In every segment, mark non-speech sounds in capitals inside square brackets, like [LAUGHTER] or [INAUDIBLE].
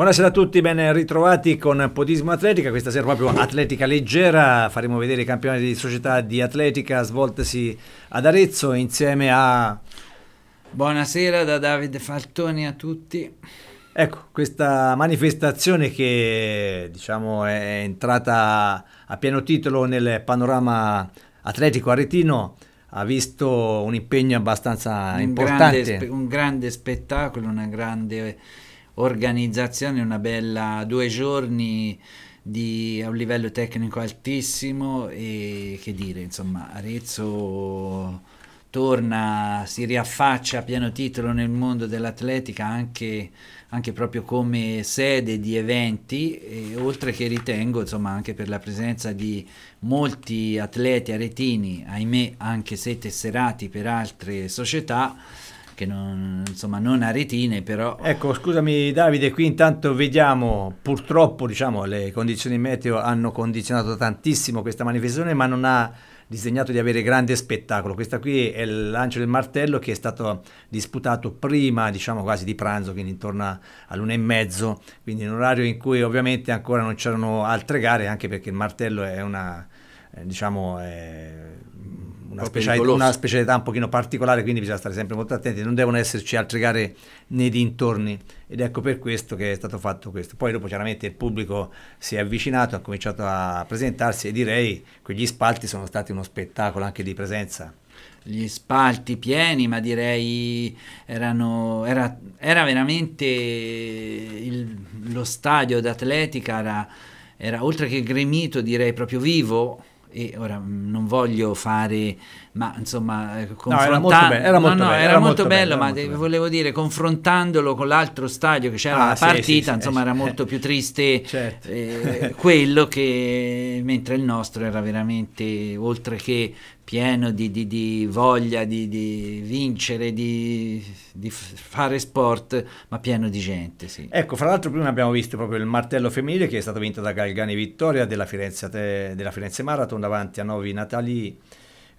Buonasera a tutti, ben ritrovati con Podismo Atletica, questa sera proprio Atletica Leggera, faremo vedere i campionati di società di atletica svoltesi ad Arezzo insieme a... Buonasera da Davide Faltoni a tutti. Ecco, questa manifestazione che diciamo è entrata a pieno titolo nel panorama atletico aretino ha visto un impegno abbastanza un importante. Grande, un grande spettacolo, una grande organizzazione, una bella due giorni di, a un livello tecnico altissimo e che dire, insomma, Arezzo torna, si riaffaccia a pieno titolo nel mondo dell'atletica anche, anche, proprio come sede di eventi, e, oltre che ritengo insomma, anche per la presenza di molti atleti aretini, ahimè anche se tesserati per altre società, che non, insomma, non ha retine però... Ecco, scusami Davide, qui intanto vediamo, purtroppo diciamo, le condizioni meteo hanno condizionato tantissimo questa manifestazione, ma non ha disegnato di avere grande spettacolo. Questa qui è il lancio del martello che è stato disputato prima, diciamo quasi di pranzo, quindi intorno all'una e mezzo, quindi in un orario in cui ovviamente ancora non c'erano altre gare, anche perché il martello è una, eh, diciamo, eh, una, una, specialità un pochino particolare, quindi bisogna stare sempre molto attenti, non devono esserci altre gare nei dintorni ed ecco per questo che è stato fatto questo. Poi dopo chiaramente il pubblico si è avvicinato, ha cominciato a presentarsi e direi che gli spalti sono stati uno spettacolo anche di presenza gli spalti pieni, ma direi erano, era, era veramente il, lo stadio d'atletica, era, era oltre che gremito, direi proprio vivo, e ora mm, non voglio fare ma insomma confronta- eh, era molto, bello, era, molto, bello, ma volevo dire confrontandolo con l'altro stadio che c'era ah, la partita sì, sì, insomma sì, era molto più triste [LAUGHS] certo. eh, quello che mentre il nostro era veramente oltre che pieno di, di, di voglia di, di vincere, di, fare sport, ma pieno di gente. Sì. Ecco, fra l'altro prima abbiamo visto proprio il martello femminile che è stato vinto da Galgani Vittoria della Firenze, della Firenze Marathon davanti a Novi Natali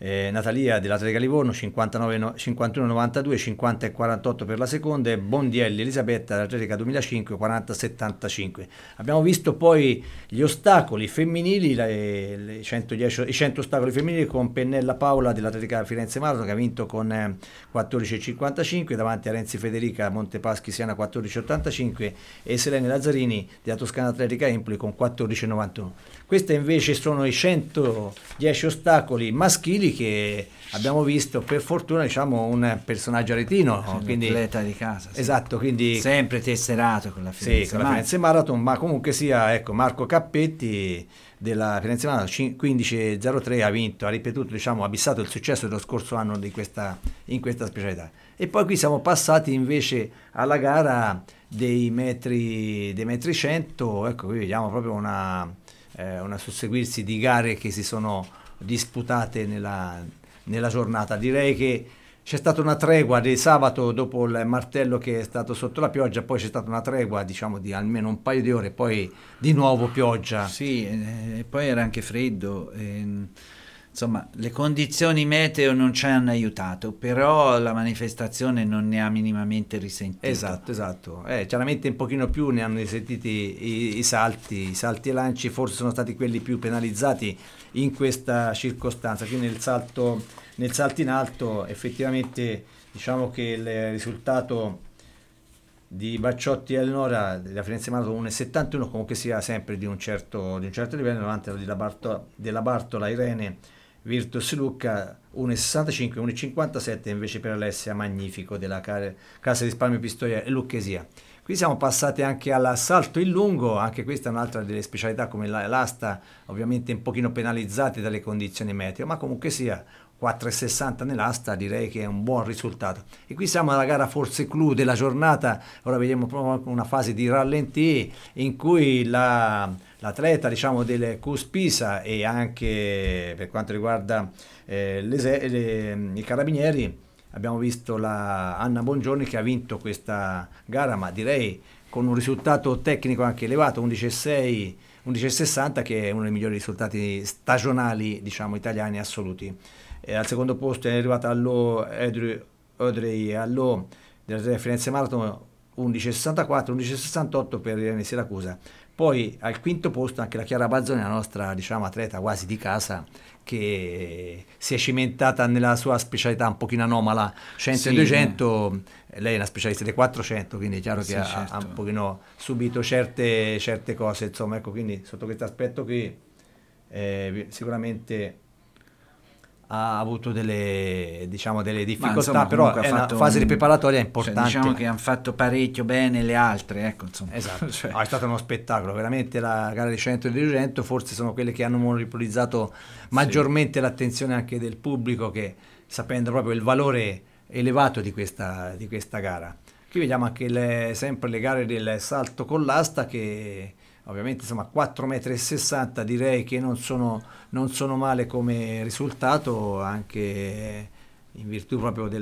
eh, Natalia dell'Atletica Livorno 59, 51 92 50 e 48 per la seconda e Bondielli Elisabetta dell'Atletica 2005 40 75 abbiamo visto poi gli ostacoli femminili eh, le, le 110, i 100 ostacoli femminili con Pennella Paola dell'Atletica Firenze Marto che ha vinto con eh, 14 55 davanti a Renzi Federica Montepaschi Siena 14 85 e Selene Lazzarini della Toscana Atletica Empoli con 14 91 questi invece sono i 110 ostacoli maschili che abbiamo visto per fortuna diciamo un personaggio aretino un quindi, atleta di casa sì. esatto quindi sempre tesserato con la Firenze, sì, con la Firenze Marathon ma comunque sia ecco Marco Cappetti della Firenze Marathon 15.03 ha vinto ha ripetuto diciamo ha bissato il successo dello scorso anno questa, in questa specialità e poi qui siamo passati invece alla gara dei metri, dei metri 100 ecco qui vediamo proprio una, eh, una susseguirsi di gare che si sono disputate nella, nella giornata. Direi che c'è stata una tregua di sabato dopo il martello che è stato sotto la pioggia, poi c'è stata una tregua diciamo di almeno un paio di ore, poi di nuovo pioggia. Sì, e poi era anche freddo. Eh insomma le condizioni meteo non ci hanno aiutato però la manifestazione non ne ha minimamente risentito esatto esatto eh, chiaramente un pochino più ne hanno risentiti i, i, salti i salti e lanci forse sono stati quelli più penalizzati in questa circostanza quindi nel salto, nel salto in alto effettivamente diciamo che il risultato di Bacciotti e Eleonora della Firenze Marato 1,71 comunque sia sempre di un certo, di un certo livello davanti alla della Bartola Irene Virtus Lucca 1,65, 1,57 invece per Alessia Magnifico della Casa di Risparmio Pistoia e Lucchesia. Qui siamo passati anche all'assalto in lungo, anche questa è un'altra delle specialità come l'asta, ovviamente un pochino penalizzate dalle condizioni meteo, ma comunque sia 4,60 nell'asta direi che è un buon risultato. E qui siamo alla gara forse clou della giornata, ora vediamo proprio una fase di rallentì in cui la, l'atleta diciamo, del Cuspisa e anche per quanto riguarda eh, le, le, i carabinieri abbiamo visto la Anna Bongiorni che ha vinto questa gara ma direi con un risultato tecnico anche elevato, 11,6 11,60 che è uno dei migliori risultati stagionali diciamo, italiani assoluti. E al secondo posto è arrivata allo Audrey, Audrey allo del Firenze Marathon 11,64, 11,68 per Irene Siracusa. Poi al quinto posto anche la Chiara Bazzoni, la nostra diciamo, atleta quasi di casa, che si è cimentata nella sua specialità un pochino anomala, 100 sì, e 200, lei è una specialista dei 400, quindi è chiaro sì, che certo. ha, ha, certo. un pochino subito certe, certe cose, insomma, ecco, quindi sotto questo aspetto qui eh, sicuramente ha avuto delle, diciamo, delle difficoltà, insomma, però è una fase un... di preparatoria cioè, importante. Cioè, diciamo che hanno fatto parecchio bene le altre, ecco, insomma. Esatto, [LAUGHS] cioè. ah, è stato uno spettacolo, veramente la gara di 100 e di 200 forse sono quelle che hanno monopolizzato maggiormente sì. l'attenzione anche del pubblico che sapendo proprio il valore elevato di questa, di questa gara. Qui vediamo anche le, sempre le gare del salto con l'asta che ovviamente insomma 4,60 m direi che non sono, non sono, male come risultato anche in virtù proprio di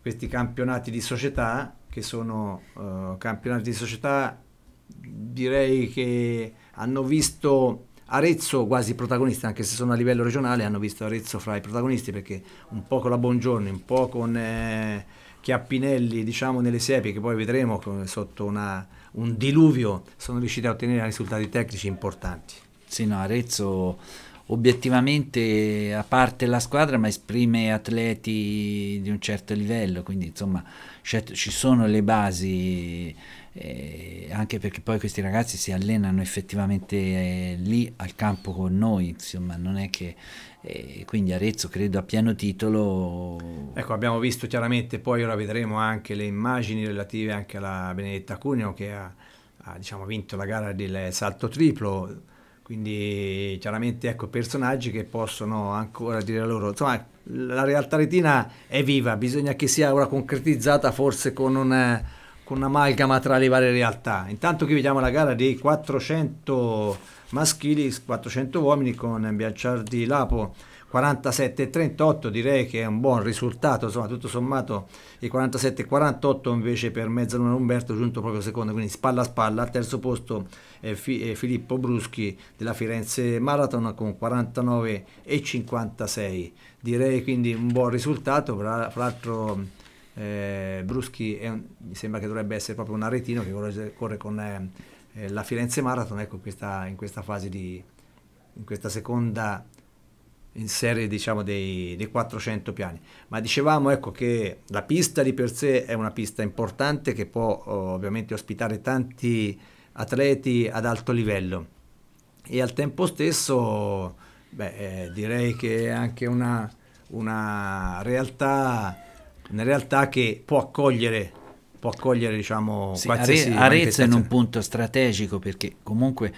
questi campionati di società che sono uh, campionati di società direi che hanno visto Arezzo quasi protagonista, anche se sono a livello regionale, hanno visto Arezzo fra i protagonisti perché un po' con la Buongiorno un po' con eh, Chiappinelli, diciamo nelle siepi che poi vedremo sotto una un diluvio, sono riusciti a ottenere risultati tecnici importanti. Sì, no, Arezzo obiettivamente a parte la squadra ma esprime atleti di un certo livello quindi insomma ci sono le basi eh, anche perché poi questi ragazzi si allenano effettivamente eh, lì al campo con noi insomma non è che e quindi Arezzo credo a pieno titolo. Ecco, abbiamo visto chiaramente, poi ora vedremo anche le immagini relative anche alla Benedetta Cuneo che ha, ha diciamo, vinto la gara del salto triplo, quindi chiaramente ecco, personaggi che possono ancora dire la loro, insomma la realtà retina è viva, bisogna che sia ora concretizzata forse con un con un'amalgama tra le varie realtà. Intanto qui vediamo la gara dei 400 maschili 400 uomini con Bianciardi Lapo 47-38 direi che è un buon risultato, insomma tutto sommato i 47-48 invece per Mezzaluna Umberto giunto proprio secondo, quindi spalla a spalla, al terzo posto è Fi- eh, Filippo Bruschi della Firenze Marathon con 49-56, direi quindi un buon risultato, fra, fra l'altro... Eh, Bruschi un, mi sembra che dovrebbe essere proprio un aretino che corre, corre con eh, eh, la Firenze Marathon, ecco, questa, in questa fase di, in questa seconda in serie diciamo dei, dei, 400 piani ma dicevamo ecco che la pista di per sé è una pista importante che può oh, ovviamente ospitare tanti atleti ad alto livello e al tempo stesso beh, eh, direi che è anche una, una realtà una realtà che può accogliere può accogliere diciamo, sì, qualsiasi Arezzo è in un punto strategico perché comunque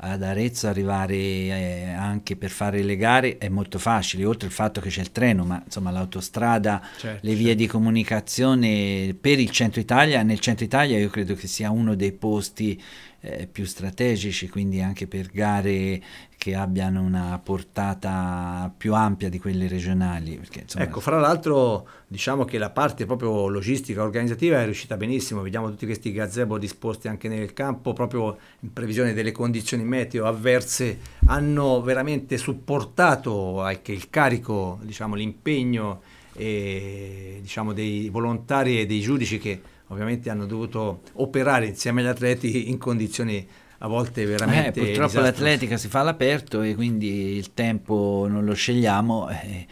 ad Arezzo arrivare eh, anche per fare le gare è molto facile, oltre al fatto che c'è il treno, ma insomma l'autostrada, certo, le vie certo. di comunicazione per il centro Italia, nel centro Italia io credo che sia uno dei posti eh, più strategici, quindi anche per gare che abbiano una portata più ampia di quelle regionali. Perché, insomma, ecco, fra l'altro diciamo che la parte proprio logistica, organizzativa è riuscita benissimo, vediamo tutti questi gazebo disposti anche nel campo, proprio in previsione delle condizioni meteo avverse, hanno veramente supportato anche il carico, diciamo, l'impegno eh, diciamo, dei volontari e dei giudici che ovviamente hanno dovuto operare insieme agli atleti in condizioni a volte eh, veramente eh, purtroppo disastrose. l'atletica si fa all'aperto e quindi il tempo non lo scegliamo e, eh,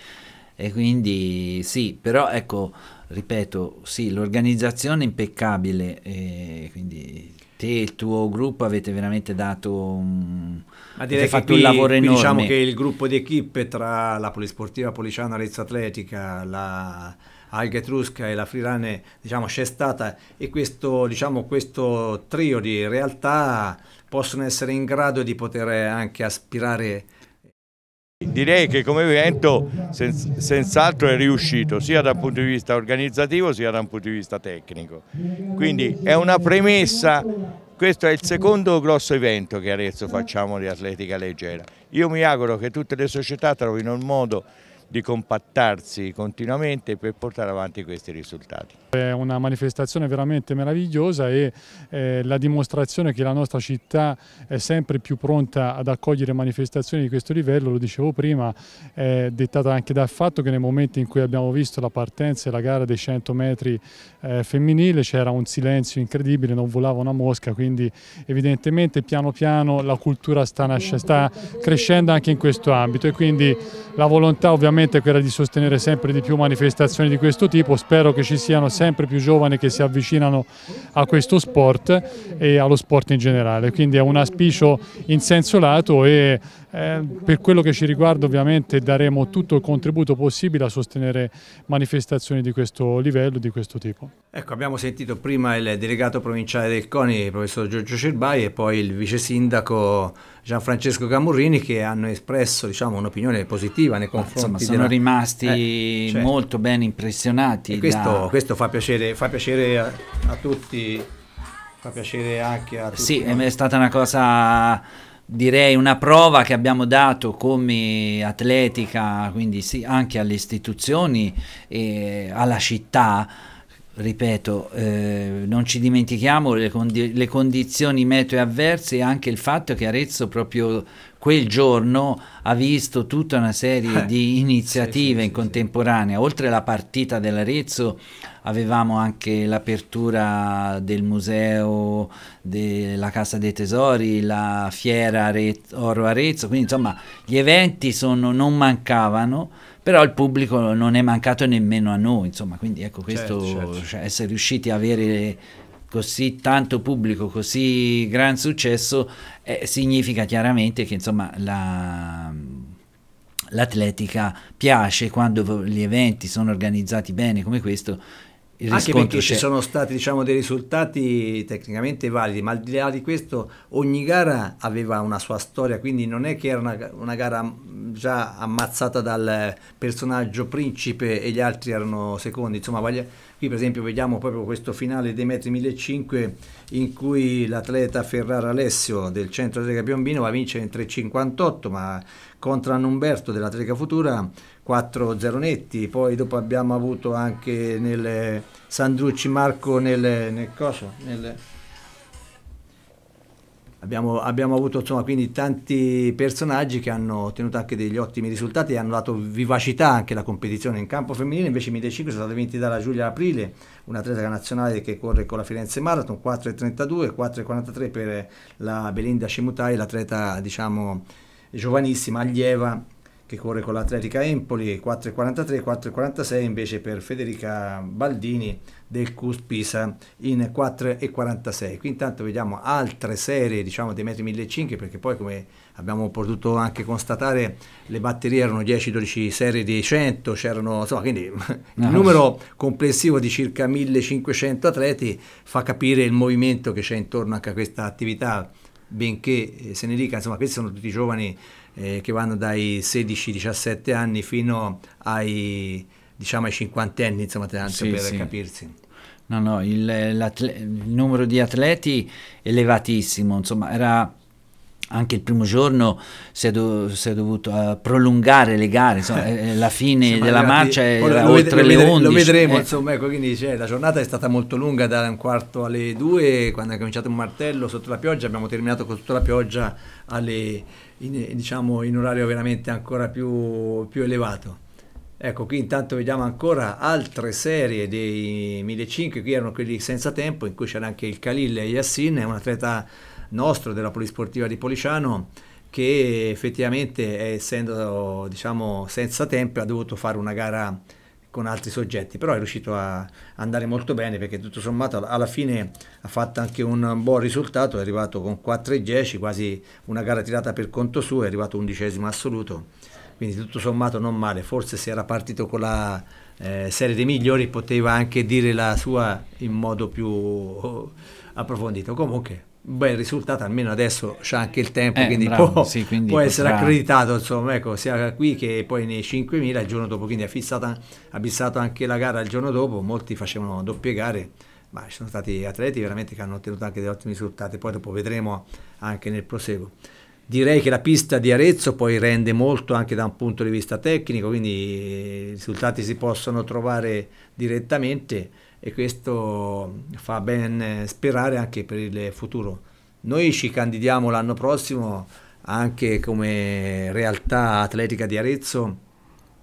e quindi sì però ecco ripeto sì l'organizzazione è impeccabile e quindi te e il tuo gruppo avete veramente dato un, Ma direi fatto qui, un lavoro diciamo enorme. Diciamo che il gruppo di equip tra la Polisportiva Policiana Rezza Atletica, la alga etrusca e la frilane diciamo, c'è stata e questo, diciamo, questo trio di realtà possono essere in grado di poter anche aspirare Direi che come evento senz'altro è riuscito sia dal punto di vista organizzativo sia dal punto di vista tecnico, quindi è una premessa, questo è il secondo grosso evento che Arezzo facciamo di atletica leggera, io mi auguro che tutte le società trovino il modo di compattarsi continuamente per portare avanti questi risultati. È una manifestazione veramente meravigliosa e eh, la dimostrazione che la nostra città è sempre più pronta ad accogliere manifestazioni di questo livello, lo dicevo prima, è dettata anche dal fatto che nel momento in cui abbiamo visto la partenza e la gara dei 100 metri eh, femminile c'era un silenzio incredibile, non volava una mosca, quindi evidentemente piano piano la cultura sta, nasce, sta crescendo anche in questo ambito e quindi la volontà ovviamente è quella di sostenere sempre di più manifestazioni di questo tipo, spero che ci siano sempre più giovani che si avvicinano a questo sport e allo sport in generale, quindi è un auspicio in senso lato e eh, per quello che ci riguarda ovviamente daremo tutto il contributo possibile a sostenere manifestazioni di questo livello, di questo tipo. Ecco, abbiamo sentito prima il delegato provinciale del CONI, il professor Giorgio Cerbai e poi il vice sindaco Gianfrancesco Camurrini che hanno espresso diciamo, un'opinione positiva nei confronti. Insomma, sono della... rimasti eh, cioè... molto ben impressionati. E questo, da... questo fa piacere, fa piacere a, a, tutti, fa piacere anche a tutti. Sì, noi. è stata una cosa direi una prova che abbiamo dato come atletica, quindi sì, anche alle istituzioni e alla città. Ripeto, eh, non ci dimentichiamo le, condi le condizioni meteo avverse e anche il fatto che Arezzo proprio quel giorno ha visto tutta una serie eh, di iniziative sì, sì, in contemporanea. Oltre alla partita dell'Arezzo avevamo anche l'apertura del museo della Casa dei Tesori, la fiera Oro Arezzo, quindi insomma gli eventi sono, non mancavano però il pubblico non è mancato nemmeno a noi, insomma, quindi ecco questo, certo, certo. Cioè, essere riusciti a avere così tanto pubblico, così gran successo, eh, significa chiaramente che insomma la, l'atletica piace quando gli eventi sono organizzati bene come questo il Anche perché c'è. ci sono stati diciamo, dei risultati tecnicamente validi, ma al di là di questo ogni gara aveva una sua storia, quindi non è che era una, una gara già ammazzata dal personaggio principe e gli altri erano secondi. Insomma, qui per esempio vediamo proprio questo finale dei metri 1500 in cui l'atleta Ferrara Alessio del centro Sega Piombino va a vincere in 3.58, ma contro Annumberto dell'Atletica Futura 4-0 netti, poi dopo abbiamo avuto anche nel Sandrucci Marco nel, nel coso, nel, Abbiamo, abbiamo, avuto insomma, quindi tanti personaggi che hanno ottenuto anche degli ottimi risultati e hanno dato vivacità anche alla competizione in campo femminile invece i 1500 sono stati vinti dalla Giulia Aprile un'atleta nazionale che corre con la Firenze Marathon 4.32 e 4.43 per la Belinda Scemutai l'atleta diciamo giovanissima allieva che corre con l'Atletica Empoli 4.43, 4.46 invece per Federica Baldini del CUS Pisa in 4.46. Qui intanto vediamo altre serie diciamo dei metri 1.500 perché poi come abbiamo potuto anche constatare le batterie erano 10-12 serie di 100, c'erano insomma quindi [LAUGHS] il ah, numero complessivo di circa 1.500 atleti fa capire il movimento che c'è intorno anche a questa attività benché eh, se ne dica, insomma, questi sono tutti giovani eh, che vanno dai 16-17 anni fino ai, diciamo, ai 50 anni, insomma, tanto sì, per sì. capirsi. No, no, il, il numero di atleti elevatissimo, insomma, era anche il primo giorno si è, do, si è dovuto eh, prolungare le gare, insomma, [LAUGHS] eh, eh, la fine sì, della marcia è lo, oltre le 11. Lo vedremo, eh. insomma, ecco, quindi cioè, la giornata è stata molto lunga, da un quarto alle due, quando è cominciato un martello sotto la pioggia, abbiamo terminato con tutta la pioggia alle, in, diciamo, in orario veramente ancora più, più elevato. Ecco, qui intanto vediamo ancora altre serie dei 1500, qui erano quelli senza tempo, in cui c'era anche il Khalil Yassin, è un atleta nostro, della Polisportiva di Policiano, che effettivamente, eh, essendo diciamo, senza tempo, ha dovuto fare una gara con altri soggetti, però è riuscito a andare molto bene perché tutto sommato alla fine ha fatto anche un buon risultato, è arrivato con 4-10 quasi una gara tirata per conto suo, è arrivato undicesimo assoluto, quindi tutto sommato non male, forse se era partito con la eh, serie dei migliori poteva anche dire la sua in modo più eh, approfondito, comunque Beh, il risultato almeno adesso c'è anche il tempo, eh, quindi, bravo, può, sì, quindi, può, essere accreditato, insomma, ecco, sia qui che poi nei 5.000 il giorno dopo, quindi ha fissato, fissato anche la gara il giorno dopo, molti facevano doppie gare, ma ci sono stati atleti veramente che hanno ottenuto anche degli ottimi risultati, poi dopo vedremo anche nel proseguo. Direi che la pista di Arezzo poi rende molto anche da un punto di vista tecnico, quindi i risultati si possono trovare direttamente e questo fa ben sperare anche per il futuro. Noi ci candidiamo l'anno prossimo anche come realtà atletica di Arezzo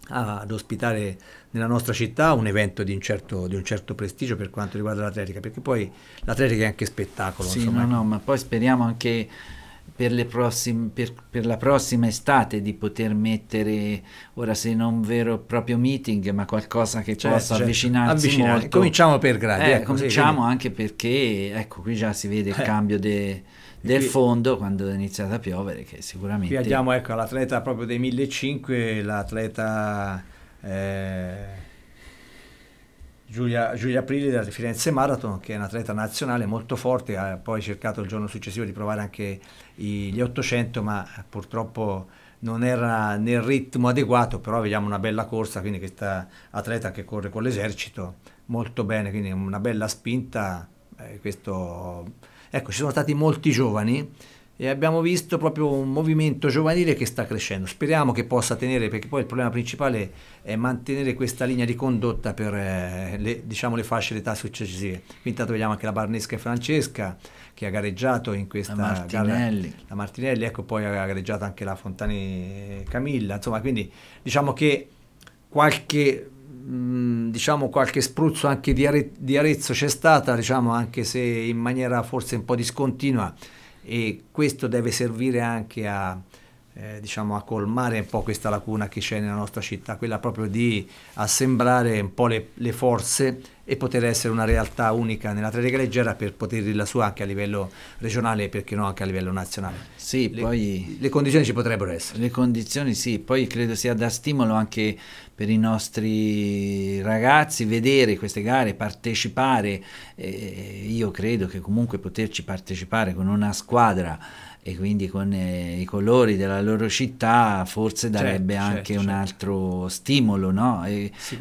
ad ospitare nella nostra città un evento di un certo, di un certo prestigio per quanto riguarda l'atletica, perché poi l'atletica è anche spettacolo. Sì, no, no, ma poi speriamo anche per, prossime, per, per, la prossima estate di poter mettere, ora se non vero proprio meeting, ma qualcosa che certo, possa certo. avvicinarsi Avvicinare. molto. Cominciamo per gradi. Eh, eh, cominciamo così, anche perché, ecco, qui già si vede il eh. cambio de, del qui, fondo quando è iniziato a piovere, che sicuramente... Qui abbiamo, ecco, l'atleta proprio dei 1500, l'atleta... Eh... Giulia, Giulia Aprile della Firenze Marathon, che è un atleta nazionale molto forte, ha poi cercato il giorno successivo di provare anche gli 800, ma purtroppo non era nel ritmo adeguato, però vediamo una bella corsa, quindi questa atleta che corre con l'esercito, molto bene, quindi una bella spinta. Eh, questo... Ecco, ci sono stati molti giovani e abbiamo visto proprio un movimento giovanile che sta crescendo. Speriamo che possa tenere, perché poi il problema principale è mantenere questa linea di condotta per eh, le, diciamo, le fasce d'età successive. Quindi intanto vediamo anche la Barnesca e Francesca, che ha gareggiato in questa la Martinelli. Gara, la Martinelli, ecco poi ha gareggiato anche la Fontani Camilla, insomma quindi diciamo che qualche mm, diciamo qualche spruzzo anche di, Are di Arezzo c'è stata, diciamo anche se in maniera forse un po' discontinua e questo deve servire anche a, eh, diciamo, a colmare un po' questa lacuna che c'è nella nostra città, quella proprio di assemblare un po' le, le forze e poter essere una realtà unica nella Trelega Leggera per poter dirla sua anche a livello regionale e perché no anche a livello nazionale. Sì, le, poi, le condizioni ci potrebbero essere. Le condizioni sì, poi credo sia da stimolo anche per i nostri ragazzi vedere queste gare, partecipare. Eh, io credo che comunque poterci partecipare con una squadra e quindi con eh, i colori della loro città forse certo, darebbe certo, anche certo, un altro stimolo, no?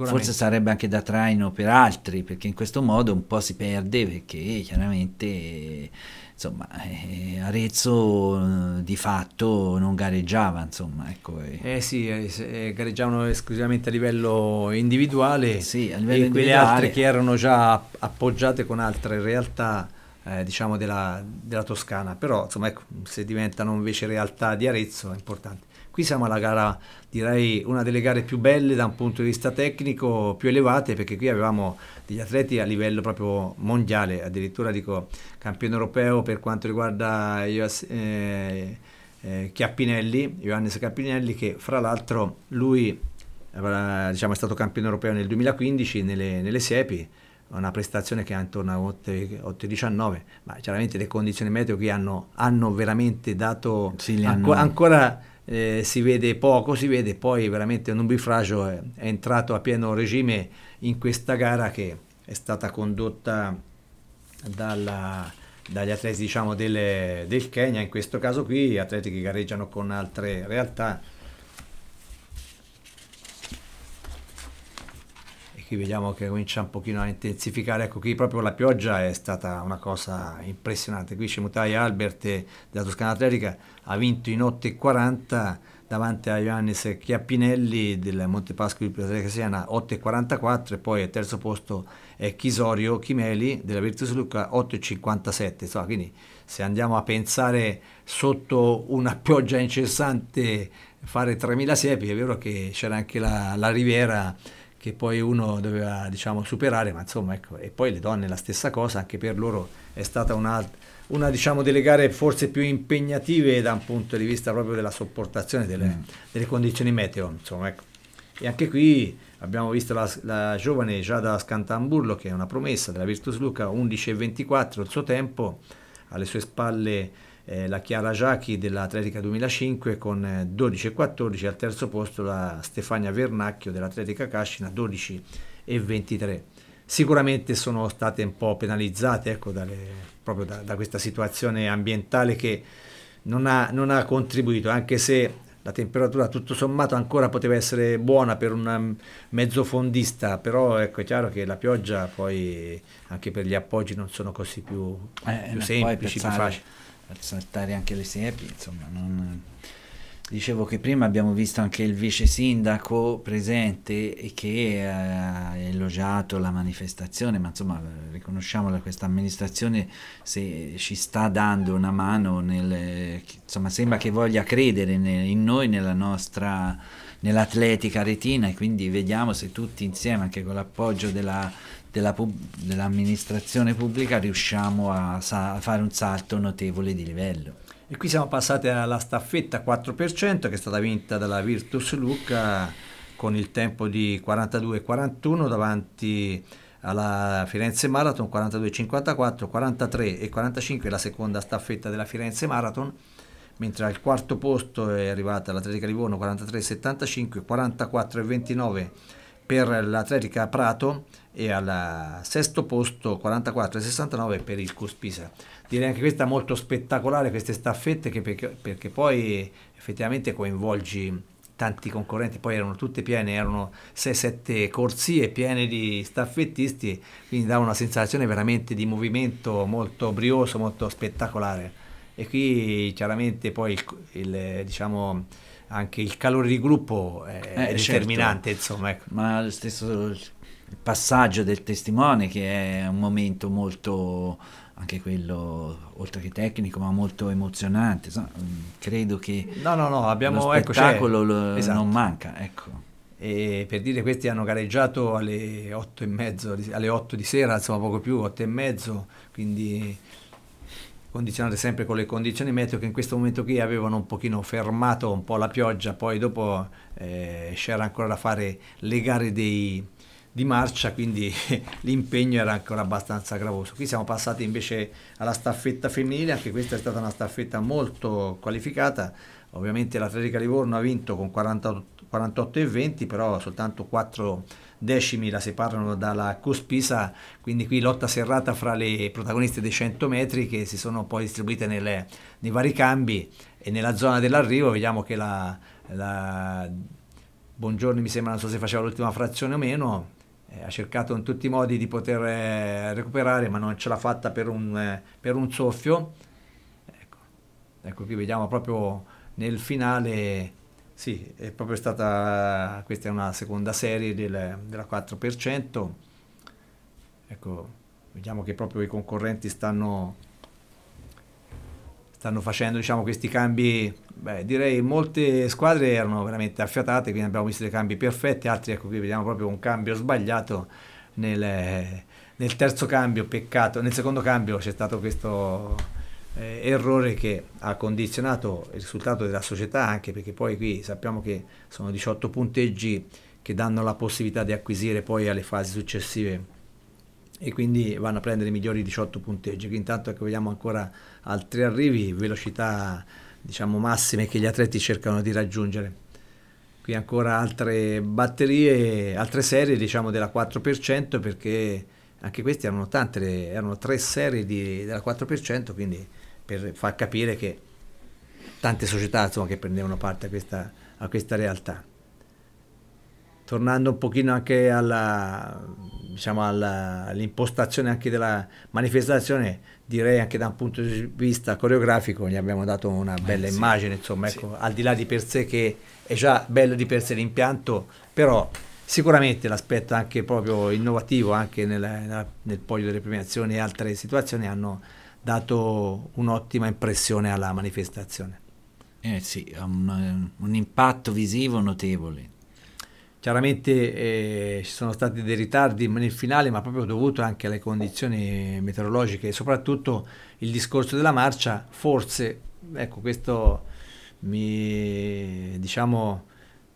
forse sarebbe anche da traino per altri, perché in questo modo un po' si perde perché chiaramente... Eh, insomma, eh, Arezzo eh, di fatto non gareggiava, insomma, ecco. Eh, eh sì, eh, eh, gareggiavano esclusivamente a livello individuale sì, a livello e individuale. quelle altre che erano già appoggiate con altre realtà eh, diciamo della, della, Toscana, però insomma ecco, se diventano invece realtà di Arezzo è importante. Qui siamo alla gara, direi una delle gare più belle da un punto di vista tecnico, più elevate, perché qui avevamo degli atleti a livello proprio mondiale, addirittura dico campione europeo per quanto riguarda US, eh, eh, Chiappinelli, Ioannis Chiappinelli, che fra l'altro lui eh, diciamo, è stato campione europeo nel 2015 nelle, nelle siepi, una prestazione che è intorno a 8-19, ma chiaramente le condizioni meteo qui hanno, hanno veramente dato sì, hanno... ancora eh, si vede poco, si vede poi veramente un bifragio è, è, entrato a pieno regime in questa gara che è stata condotta dalla, dagli atleti diciamo, delle, del Kenya, in questo caso qui atleti che gareggiano con altre realtà che vediamo che comincia un pochino a intensificare. Ecco, qui proprio la pioggia è stata una cosa impressionante. Qui c'è Mutai Albert della Toscana Atletica ha vinto in 8.40 davanti a Ioannis Chiappinelli del Monte Pasco di Piazza Siena 8.44 e poi al terzo posto è Chisorio Chimeli della Virtus Lucca 8.57. Insomma, quindi se andiamo a pensare sotto una pioggia incessante fare 3.000 siepi, è vero che c'era anche la, la riviera che poi uno doveva diciamo, superare, ma insomma ecco, e poi le donne la stessa cosa, anche per loro è stata una, una diciamo, delle gare forse più impegnative da un punto di vista proprio della sopportazione delle, mm. delle condizioni meteo, insomma ecco. E anche qui abbiamo visto la, la giovane Giada Scantamburlo che è una promessa della Virtus Luca 11 e 24 il suo tempo alle sue spalle eh, la Chiara Giachi dell'Atletica 2005 con 12 eh, e 14, al terzo posto la Stefania Vernacchio dell'Atletica Cascina 12 e 23. Sicuramente sono state un po' penalizzate ecco, dalle, proprio da, da, questa situazione ambientale che non ha, non ha contribuito, anche se la temperatura tutto sommato ancora poteva essere buona per un mm, mezzo fondista, però ecco, è chiaro che la pioggia poi anche per gli appoggi non sono così più, eh, più semplici, più facili saltare anche le siepi, insomma, non... Dicevo che prima abbiamo visto anche il vice sindaco presente e che eh, ha elogiato la manifestazione, ma insomma riconosciamo riconosciamola questa amministrazione se ci sta dando una mano, nel, insomma sembra che voglia credere in noi, nella nostra, nell'atletica retina e quindi vediamo se tutti insieme anche con l'appoggio della della pub dell'amministrazione pubblica riusciamo a, a fare un salto notevole di livello. E qui siamo passati alla staffetta 4% che è stata vinta dalla Virtus Lucca eh, con il tempo di 42-41 davanti alla Firenze Marathon 42-54, 43 e 45 la seconda staffetta della Firenze Marathon, mentre al quarto posto è arrivata l'Atletica Livorno 43-75, 44-29 per l'Atletica Prato e al sesto posto 44 69 per il Cuspisa. Direi anche questa molto spettacolare, queste staffette, perché, perché, poi effettivamente coinvolgi tanti concorrenti, poi erano tutte piene, erano 6-7 corsie piene di staffettisti, quindi dà una sensazione veramente di movimento molto brioso, molto spettacolare. E qui chiaramente poi il, il diciamo anche il calore di gruppo è eh, certo. determinante, certo. insomma. Ecco. Ma lo stesso passaggio del testimone che è un momento molto anche quello oltre che tecnico ma molto emozionante insomma, credo che no no no abbiamo lo ecco, spettacolo ecco, lo, esatto. non manca ecco e per dire questi hanno gareggiato alle 8 e mezzo alle 8 di sera insomma poco più 8 e mezzo quindi condizionate sempre con le condizioni meteo che in questo momento qui avevano un pochino fermato un po' la pioggia, poi dopo eh, c'era ancora da fare le gare dei, di marcia, quindi [LAUGHS] l'impegno era ancora abbastanza gravoso. Qui siamo passati invece alla staffetta femminile, anche questa è stata una staffetta molto qualificata, ovviamente l'Atletica Livorno ha vinto con 48, 48 e 20, però soltanto 4 decimi la separano dalla Cospisa, quindi qui lotta serrata fra le protagoniste dei 100 metri che si sono poi distribuite nelle, nei vari cambi e nella zona dell'arrivo vediamo che la, la Buongiorno mi sembra, non so se faceva l'ultima frazione o meno, eh, ha cercato in tutti i modi di poter eh, recuperare ma non ce l'ha fatta per un, eh, per un soffio. Ecco. ecco qui vediamo proprio nel finale sì, è proprio stata, questa è una seconda serie del, della 4%, ecco, vediamo che proprio i concorrenti stanno, stanno facendo diciamo, questi cambi, beh, direi molte squadre erano veramente affiatate, quindi abbiamo visto dei cambi perfetti, altri ecco qui vediamo proprio un cambio sbagliato nel, nel terzo cambio, peccato, nel secondo cambio c'è stato questo eh, errore che ha condizionato il risultato della società anche perché poi qui sappiamo che sono 18 punteggi che danno la possibilità di acquisire poi alle fasi successive e quindi vanno a prendere i migliori 18 punteggi. Quindi intanto ecco, vediamo ancora altri arrivi, velocità diciamo massime che gli atleti cercano di raggiungere. Qui ancora altre batterie, altre serie diciamo della 4% perché anche queste erano tante, erano tre serie di, della 4% quindi per far capire che tante società insomma, che prendevano parte a questa, a questa realtà. Tornando un pochino anche alla, diciamo alla, all'impostazione anche della manifestazione, direi anche da un punto di vista coreografico gli abbiamo dato una bella eh, immagine, insomma, ecco, sì. al di là di per sé che è già bello di per sé l'impianto, però sicuramente l'aspetto anche proprio innovativo anche nella, nella, nel podio delle premiazioni e altre situazioni hanno dato un'ottima impressione alla manifestazione. Eh sì, ha un, eh, un impatto visivo notevole. Chiaramente eh, ci sono stati dei ritardi nel finale, ma proprio dovuto anche alle condizioni meteorologiche e soprattutto il discorso della marcia, forse, ecco questo mi, diciamo,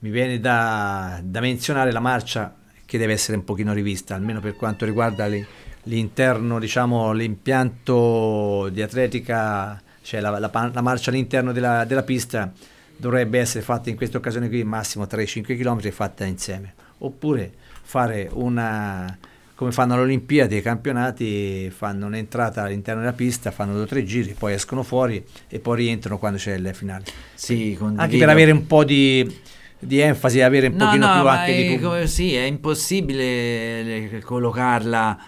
mi viene da, da, menzionare la marcia che deve essere un pochino rivista, almeno per quanto riguarda le, l'interno, diciamo, l'impianto di atletica, cioè la, la, la marcia all'interno della, della, pista dovrebbe essere fatta in questa occasione qui massimo 3-5 km fatta insieme. Oppure fare una, come fanno alle Olimpiadi, i campionati, fanno un'entrata all'interno della pista, fanno due o tre giri, poi escono fuori e poi rientrano quando c'è il finale. Sì, anche per avere un po' di di enfasi avere un no, pochino no, più anche è, di pubblico. Sì, è impossibile eh, collocarla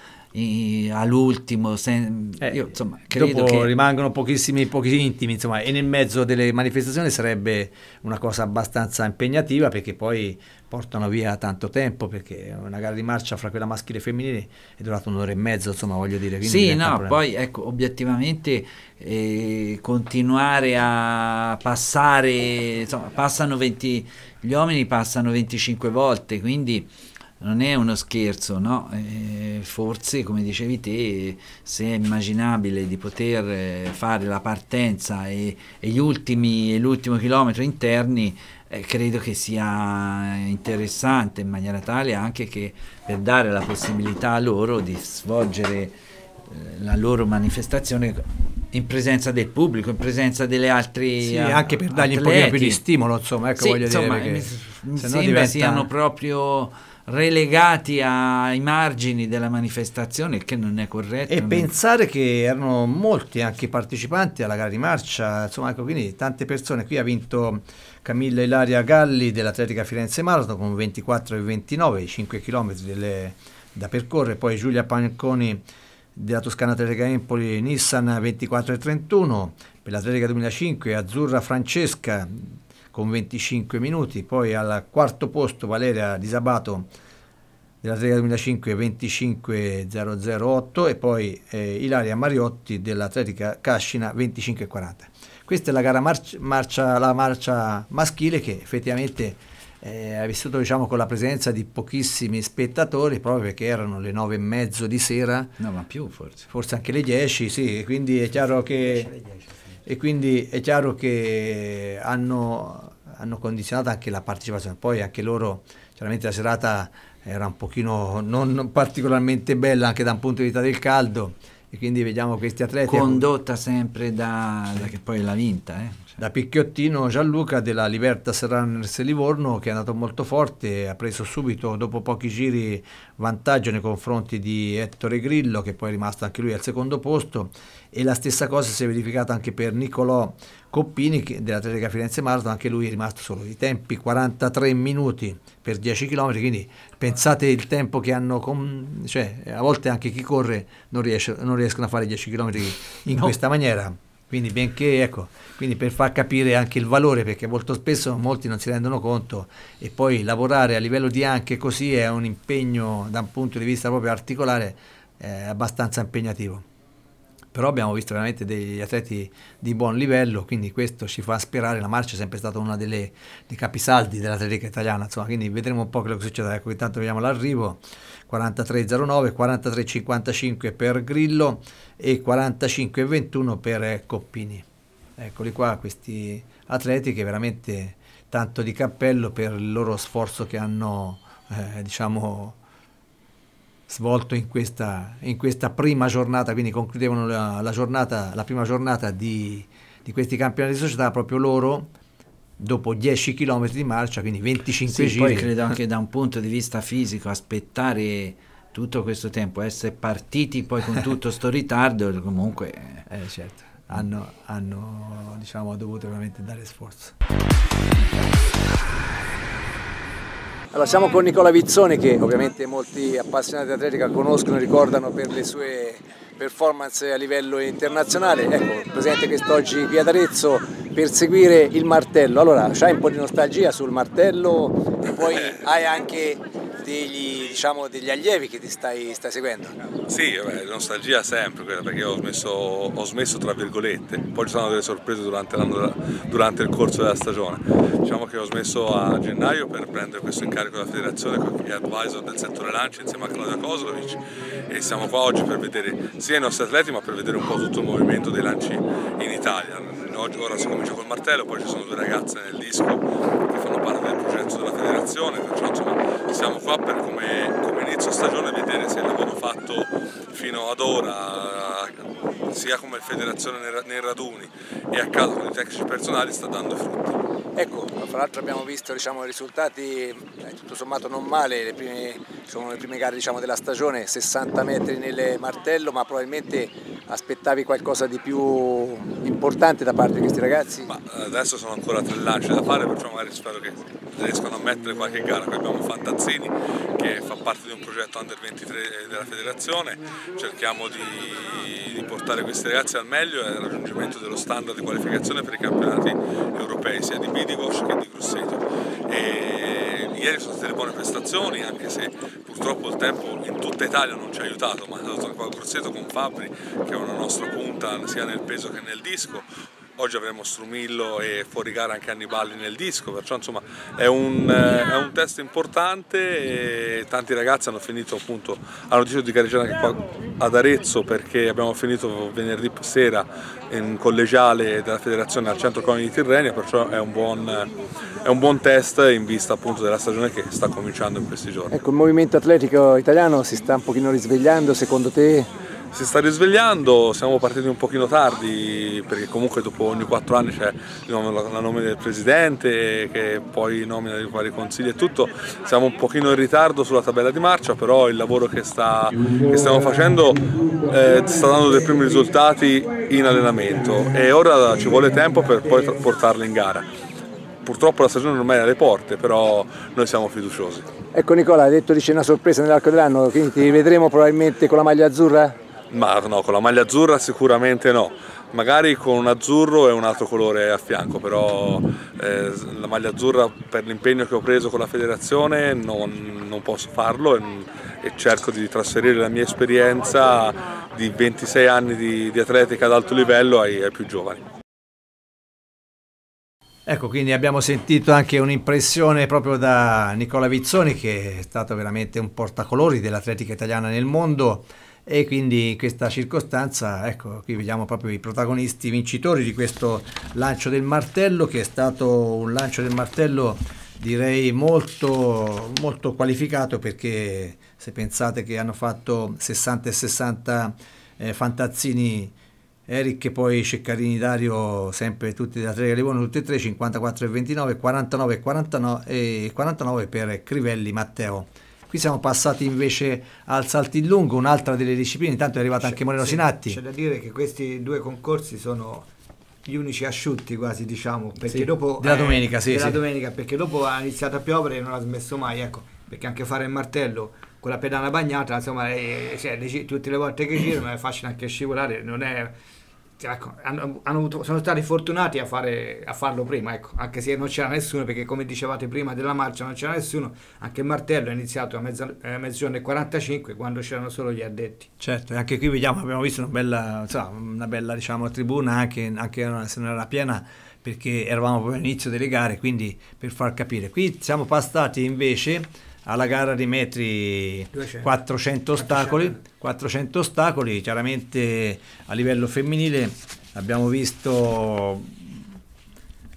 all'ultimo. Sen, eh, io, insomma, credo che... rimangono pochissimi, pochi intimi, insomma, e nel mezzo delle manifestazioni sarebbe una cosa abbastanza impegnativa perché poi portano via tanto tempo perché una gara di marcia fra quella maschile e femminile è durata un'ora e mezzo insomma, voglio dire. Sì, no, poi ecco, obiettivamente eh, continuare a passare, insomma, passano 20, gli uomini passano 25 volte, quindi non è uno scherzo, no? Eh, forse, come dicevi te, se è immaginabile di poter eh, fare la partenza e, e l'ultimo chilometro interni, eh, credo che sia interessante in maniera tale anche che per dare la possibilità a loro di svolgere eh, la loro manifestazione in presenza del pubblico, in presenza delle altre sì, anche per dargli atleti. un po' più di stimolo, insomma, ecco, sì, voglio insomma, dire che mi, mi sembra diventa... siano proprio relegati ai margini della manifestazione, il che non è corretto. E no? pensare che erano molti anche i partecipanti alla gara di marcia, insomma, ecco, quindi tante persone. Qui ha vinto Camilla Ilaria Galli dell'Atletica Firenze Marathon con 24 e 29, i 5 km delle, da percorrere, poi Giulia Panconi della Toscana Atletica Empoli Nissan 24 e 31, per l'Atletica 2005 Azzurra Francesca con 25 minuti, poi al quarto posto Valeria Di Sabato della Trega 2005 25008 e poi eh, Ilaria Mariotti dell'Atletica Cascina 2540. Questa è la gara marcia, marcia, la marcia maschile che effettivamente eh, ha vissuto diciamo, con la presenza di pochissimi spettatori proprio perché erano le nove e mezzo di sera. No, ma più forse. Forse anche le 10, sì, quindi è chiaro che... 10 e quindi è chiaro che hanno, hanno condizionato anche la partecipazione. Poi anche loro, chiaramente la serata era un pochino non particolarmente bella anche da un punto di vista del caldo e quindi vediamo questi atleti condotta sempre da, da che poi l'ha vinta eh? cioè. da Picchiottino Gianluca della Libertas Runners Livorno che è andato molto forte ha preso subito dopo pochi giri vantaggio nei confronti di Ettore Grillo che poi è rimasto anche lui al secondo posto e la stessa cosa si è verificata anche per Nicolò Coppini dell'Atletica Firenze Marathon, anche lui è rimasto solo i tempi 43 minuti per 10 km, quindi pensate il tempo che hanno, con, cioè, a volte anche chi corre non, riesce, non riescono a fare 10 km in no. questa maniera. Quindi, benché, ecco, quindi per far capire anche il valore, perché molto spesso molti non si rendono conto e poi lavorare a livello di anche così è un impegno da un punto di vista proprio articolare eh, abbastanza impegnativo però abbiamo visto veramente degli atleti di buon livello, quindi questo ci fa sperare, la Marcia è sempre stata una delle dei capisaldi dell'atletica italiana, insomma, quindi vedremo un po' quello che succederà, ecco, intanto vediamo l'arrivo, 43.09, 43.55 per Grillo e 45.21 per eh, Coppini. Eccoli qua questi atleti che veramente tanto di cappello per il loro sforzo che hanno eh, diciamo, svolto in questa, in questa prima giornata, quindi concludevano la, la, giornata, la prima giornata di, di questi campionati di società proprio loro dopo 10 km di marcia, quindi 25 sì, giri. Poi credo anche da un punto di vista fisico aspettare tutto questo tempo, essere partiti poi con tutto questo [LAUGHS] ritardo, comunque... Eh. eh certo, hanno, hanno diciamo, dovuto veramente dare sforzo. Allora, siamo con Nicola Vizzoni che ovviamente molti appassionati di atletica conoscono e ricordano per le sue performance a livello internazionale. Ecco, presente quest'oggi qui ad Arezzo per seguire il martello. Allora, c'hai un po' di nostalgia sul martello e poi hai anche degli, diciamo, degli allievi che ti stai, stai seguendo? Sì, vabbè, nostalgia sempre quella perché ho smesso, ho smesso, tra virgolette, poi ci sono delle sorprese durante, durante il corso della stagione. Diciamo che ho smesso a gennaio per prendere questo incarico della federazione con gli advisor del settore lancio insieme a Claudia Kozlovic e siamo qua oggi per vedere sia i nostri atleti ma per vedere un po' tutto il movimento dei lanci in Italia oggi ora si comincia col martello, poi ci sono due ragazze nel disco che fanno parte del progetto della federazione, perciò insomma siamo qua per come, come inizio stagione vedere se il lavoro fatto fino ad ora sia come federazione nei raduni e a caso con i tecnici personali sta dando frutti. Ecco, fra l'altro abbiamo visto diciamo, risultati eh, tutto sommato non male, le prime, sono le prime gare diciamo, della stagione, 60 metri nel martello, ma probabilmente aspettavi qualcosa di più importante da parte farli questi ragazzi? Ma eh, adesso sono ancora tre lance da fare, perciò magari spero che riescano a mettere qualche gara. Qui abbiamo Fantazzini che fa parte di un progetto Under 23 della federazione, cerchiamo di, di portare questi ragazzi al meglio e al raggiungimento dello standard di qualificazione per i campionati europei, sia di Bidigosh che di Grosseto. E ieri sono state delle buone prestazioni, anche se purtroppo il tempo in tutta Italia non ci ha aiutato, ma è stato qua a Grosseto con Fabri, che è una nostra punta sia nel peso che nel disco, Oggi avremo Strumillo e fuori gara anche Anniballi nel disco, perciò insomma è un, eh, è un test importante e tanti ragazzi hanno finito appunto, hanno deciso di gareggiare anche qua ad Arezzo perché abbiamo finito venerdì sera in collegiale della federazione al centro Coni di Tirrenia, perciò è un, buon, è un buon test in vista appunto della stagione che sta cominciando in questi giorni. Ecco, il movimento atletico italiano si sta un pochino risvegliando, secondo te? si sta risvegliando, siamo partiti un pochino tardi perché comunque dopo ogni quattro anni c'è diciamo, la nomina del presidente che poi nomina i vari consigli e tutto, siamo un pochino in ritardo sulla tabella di marcia, però il lavoro che, sta, che stiamo facendo eh, sta dando dei primi risultati in allenamento e ora ci vuole tempo per poi portarli in gara purtroppo la stagione ormai è alle porte, però noi siamo fiduciosi. Ecco Nicola, hai detto di c'è una sorpresa nell'arco dell'anno, quindi ti vedremo probabilmente con la maglia azzurra? Ma no, con la maglia azzurra sicuramente no. Magari con un azzurro e un altro colore a fianco, però eh, la maglia azzurra per l'impegno che ho preso con la federazione non, non posso farlo e, e, cerco di trasferire la mia esperienza di 26 anni di, di atletica ad alto livello ai, ai più giovani. Ecco, quindi abbiamo sentito anche un'impressione proprio da Nicola Vizzoni, che è stato veramente un portacolori dell'atletica italiana nel mondo e quindi in questa circostanza ecco qui vediamo proprio i protagonisti vincitori di questo lancio del martello che è stato un lancio del martello direi molto, molto qualificato perché se pensate che hanno fatto 60 e 60 eh, fantazzini Eric e poi Ceccarini Dario sempre tutti da 3 Leone tutti e tre 54 e 29 49 e 49 e 49 per Crivelli Matteo Qui siamo passati invece al saltillungo, un'altra delle discipline, intanto è arrivata anche Moreno sì, Sinatti. C'è da dire che questi due concorsi sono gli unici asciutti quasi diciamo perché sì, dopo della, eh, domenica, sì, della sì. domenica perché dopo ha iniziato a piovere e non ha smesso mai ecco perché anche fare il martello con la pedana bagnata insomma eh, cioè, tutte le volte che girano è facile anche scivolare non è ecco, hanno, hanno, sono stati fortunati a, fare, a, farlo prima, ecco, anche se non c'era nessuno, perché come dicevate prima della marcia non c'era nessuno, anche il martello è iniziato a, mezza, a eh, mezzogiorno e 45 quando c'erano solo gli addetti. Certo, e anche qui vediamo, abbiamo visto una bella, insomma, una bella diciamo, tribuna, anche, anche se non era piena, perché eravamo proprio all'inizio delle gare, quindi per far capire. Qui siamo passati invece alla gara di metri 200. 400 ostacoli, 400 ostacoli, chiaramente a livello femminile abbiamo visto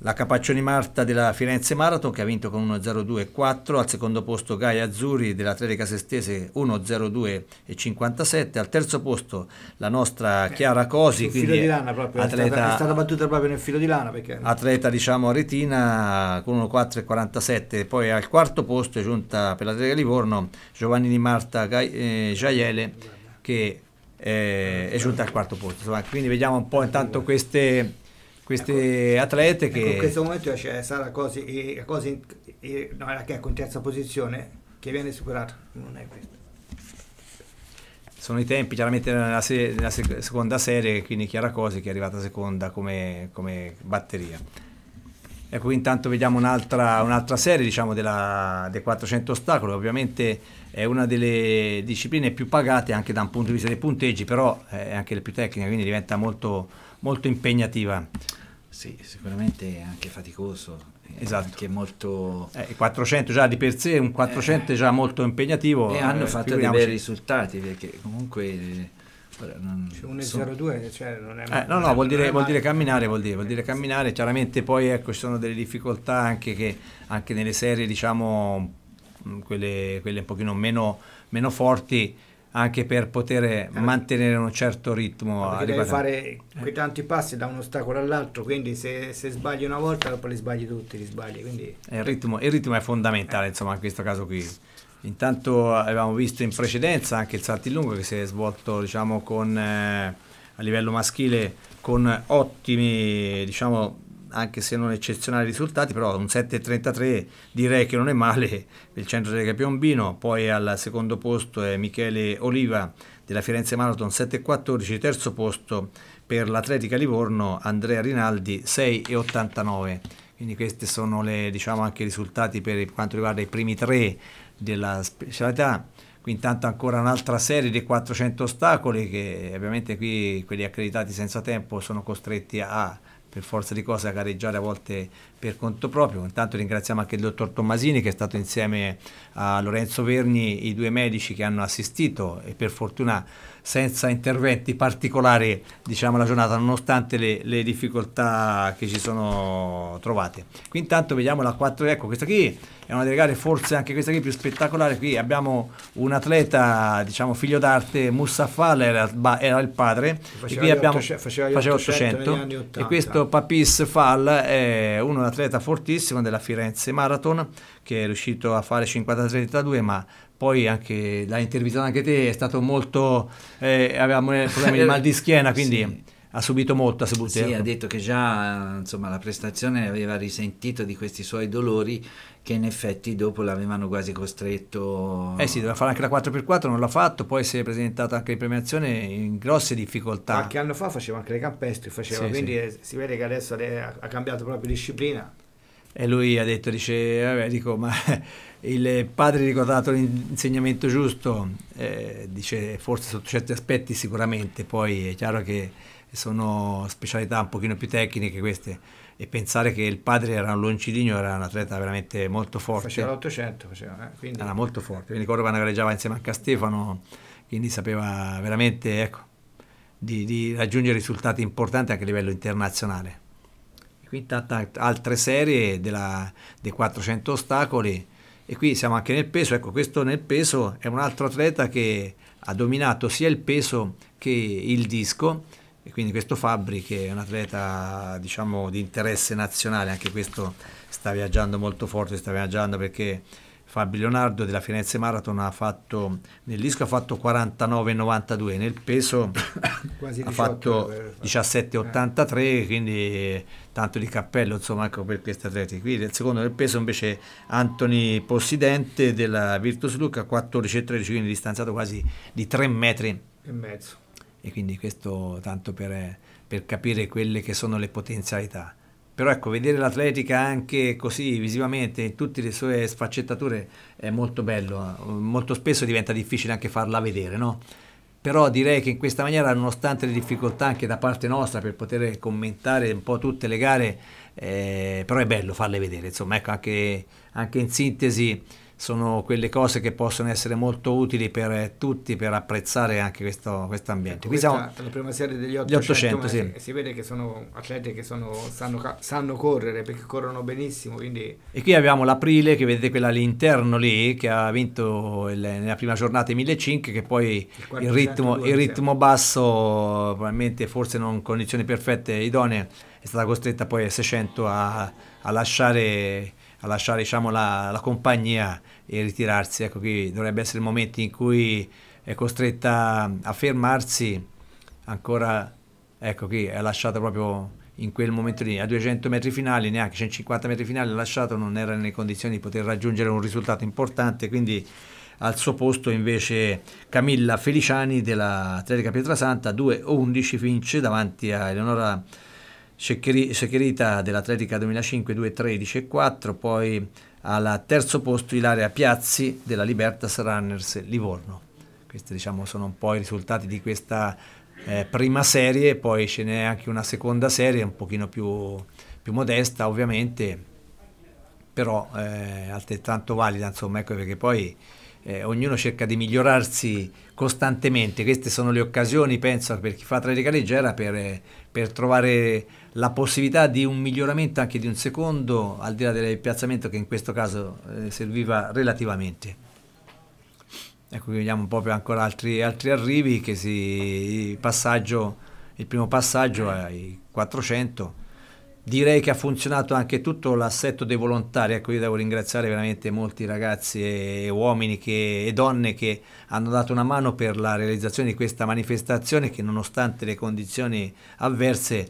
la Capaccioni Marta della Firenze Marathon che ha vinto con 1.02.4, al secondo posto Gaia Azzurri dell'Atletica Sestese 1.02.57, al terzo posto la nostra eh, Chiara Cosi, Sul quindi proprio, atleta, è, stata, battuta proprio nel filo di lana perché... atleta diciamo retina con 1.4.47, poi al quarto posto è giunta per l'Atletica Livorno Giovanni Di Marta Gai, eh, Giaiele che è, eh, è giunta al quarto posto, Insomma, quindi vediamo un po' intanto queste queste ecco, atlete ecco, che... Ecco, in questo momento c'è Sara Cosi, Cosi no, che è ecco in terza posizione, che viene superata, non è questo. Sono i tempi chiaramente nella, se- nella sec- seconda serie, quindi Chiara Cosi che è arrivata seconda come, come batteria. Ecco, intanto vediamo un'altra, un'altra serie diciamo, della, dei 400 ostacoli, ovviamente è una delle discipline più pagate anche da un punto di vista dei punteggi, però è anche la più tecnica, quindi diventa molto molto impegnativa. Sì, sicuramente anche faticoso. Esatto. Anche molto... Eh, 400 già di per sé, un 400 eh, già molto impegnativo. E hanno eh, fatto dei bei risultati perché comunque... Cioè, un 02, cioè, non è male, eh, no no vuol dire, vuol dire camminare vuol dire, vuol dire camminare chiaramente poi ecco ci sono delle difficoltà anche che anche nelle serie diciamo mm, quelle, quelle un pochino meno, meno forti anche per poter eh. mantenere un certo ritmo. Perché devi fare eh. quei tanti passi da un ostacolo all'altro, quindi se, se, sbagli una volta dopo li sbagli tutti, li sbagli. Quindi... Eh, il, ritmo, il, ritmo, è fondamentale, eh. insomma, in questo caso qui. Intanto avevamo visto in precedenza anche il salto in lungo che si è svolto diciamo, con, eh, a livello maschile con ottimi diciamo, anche se non eccezionali risultati, però un 7,33 direi che non è male il centro di Capiombino, poi al secondo posto è Michele Oliva della Firenze Marathon 7,14, terzo posto per l'Atletica Livorno Andrea Rinaldi 6,89. Quindi questi sono le, diciamo, anche i risultati per quanto riguarda i primi tre della specialità qui intanto ancora un'altra serie di 400 ostacoli che ovviamente qui quelli accreditati senza tempo sono costretti a per forza di cose a gareggiare a volte per conto proprio. Intanto ringraziamo anche il dottor Tommasini che è stato insieme a Lorenzo Verni i due medici che hanno assistito e per fortuna senza interventi particolari diciamo la giornata nonostante le, le difficoltà che ci sono trovate. Qui intanto vediamo la 4, ecco questa qui è una delle gare forse anche questa qui più spettacolare, qui abbiamo un atleta diciamo figlio d'arte, Mussafal era, era, il padre, faceva, e qui abbiamo, 800, faceva 800, 800 e questo Papis Fall è uno atleta fortissimo della Firenze Marathon che è riuscito a fare 53-32 ma poi anche l'ha intervistato anche te è stato molto eh, avevamo problemi di [LAUGHS] mal di schiena quindi sì ha subito molto a Sebulterra. Sì, ecco. ha detto che già insomma, la prestazione aveva risentito di questi suoi dolori che in effetti dopo l'avevano quasi costretto. Eh sì, doveva fare anche la 4x4, non l'ha fatto, poi si è presentato anche in premiazione in grosse difficoltà. Qualche anno fa faceva anche le campestre, faceva, sì, quindi sì. Eh, si vede che adesso ha cambiato proprio disciplina. E lui ha detto, dice, vabbè, dico, ma [LAUGHS] il padre ricordato l'insegnamento giusto, eh, dice, forse sotto certi aspetti sicuramente, poi è chiaro che sono specialità un pochino più tecniche queste e pensare che il padre era un loncidino era un atleta veramente molto forte faceva l'800 faceva, eh? quindi... era molto forte mi ricordo quando gareggiava insieme anche a Stefano quindi sapeva veramente ecco, di, di, raggiungere risultati importanti anche a livello internazionale e qui tanta altre serie della, dei 400 ostacoli e qui siamo anche nel peso ecco questo nel peso è un altro atleta che ha dominato sia il peso che il disco e quindi questo Fabri che è un atleta diciamo, di interesse nazionale, anche questo sta viaggiando molto forte, sta viaggiando perché Fabri Leonardo della Firenze Marathon ha fatto, nel disco ha fatto 49,92, nel peso [COUGHS] ha fatto 17,83, quindi tanto di cappello insomma ecco per questi atleti. Qui il secondo nel peso invece Anthony Possidente della Virtus Lucca 14,13, quindi distanziato quasi di 3 metri e mezzo e quindi questo tanto per, per capire quelle che sono le potenzialità però ecco vedere l'atletica anche così visivamente in tutte le sue sfaccettature è molto bello molto spesso diventa difficile anche farla vedere no? però direi che in questa maniera nonostante le difficoltà anche da parte nostra per poter commentare un po' tutte le gare eh, però è bello farle vedere insomma ecco anche, anche in sintesi sono quelle cose che possono essere molto utili per eh, tutti per apprezzare anche questo quest ambiente. Ecco, qui siamo la prima serie degli 800, 800 sì. si vede che sono atleti che sono, sanno, sanno, correre perché corrono benissimo. Quindi... E qui abbiamo l'aprile che vedete quella all'interno lì che ha vinto il, nella prima giornata i 1500 che poi il, il, ritmo, il ritmo basso probabilmente forse non condizioni perfette idonee è stata costretta poi a 600 a, a lasciare a lasciare diciamo, la, la, compagnia e ritirarsi. Ecco, qui dovrebbe essere il momento in cui è costretta a fermarsi ancora, ecco qui, è lasciata proprio in quel momento lì, a 200 metri finali, neanche 150 metri finali, lasciato non era nelle condizioni di poter raggiungere un risultato importante, quindi al suo posto invece Camilla Feliciani dell'Atletica Pietrasanta 2-11 vince davanti a Eleonora Seccherita dell'Atletica 2005 2, 13 e 4, poi al terzo posto Ilaria Piazzi della Libertas Runners Livorno. Questi diciamo, sono un po' i risultati di questa eh, prima serie, poi ce n'è anche una seconda serie un pochino più, più modesta ovviamente, però eh, altrettanto valida, insomma, ecco perché poi eh, ognuno cerca di migliorarsi costantemente, queste sono le occasioni, penso, per chi fa tra atletica leggera, per, eh, per, trovare la possibilità di un miglioramento anche di un secondo, al di là del piazzamento che in questo caso eh, serviva relativamente. Ecco, qui vediamo proprio ancora altri, altri arrivi, che si, il, passaggio, il primo passaggio ai 400 Direi che ha funzionato anche tutto l'assetto dei volontari, ecco io devo ringraziare veramente molti ragazzi e uomini che, e donne che hanno dato una mano per la realizzazione di questa manifestazione che nonostante le condizioni avverse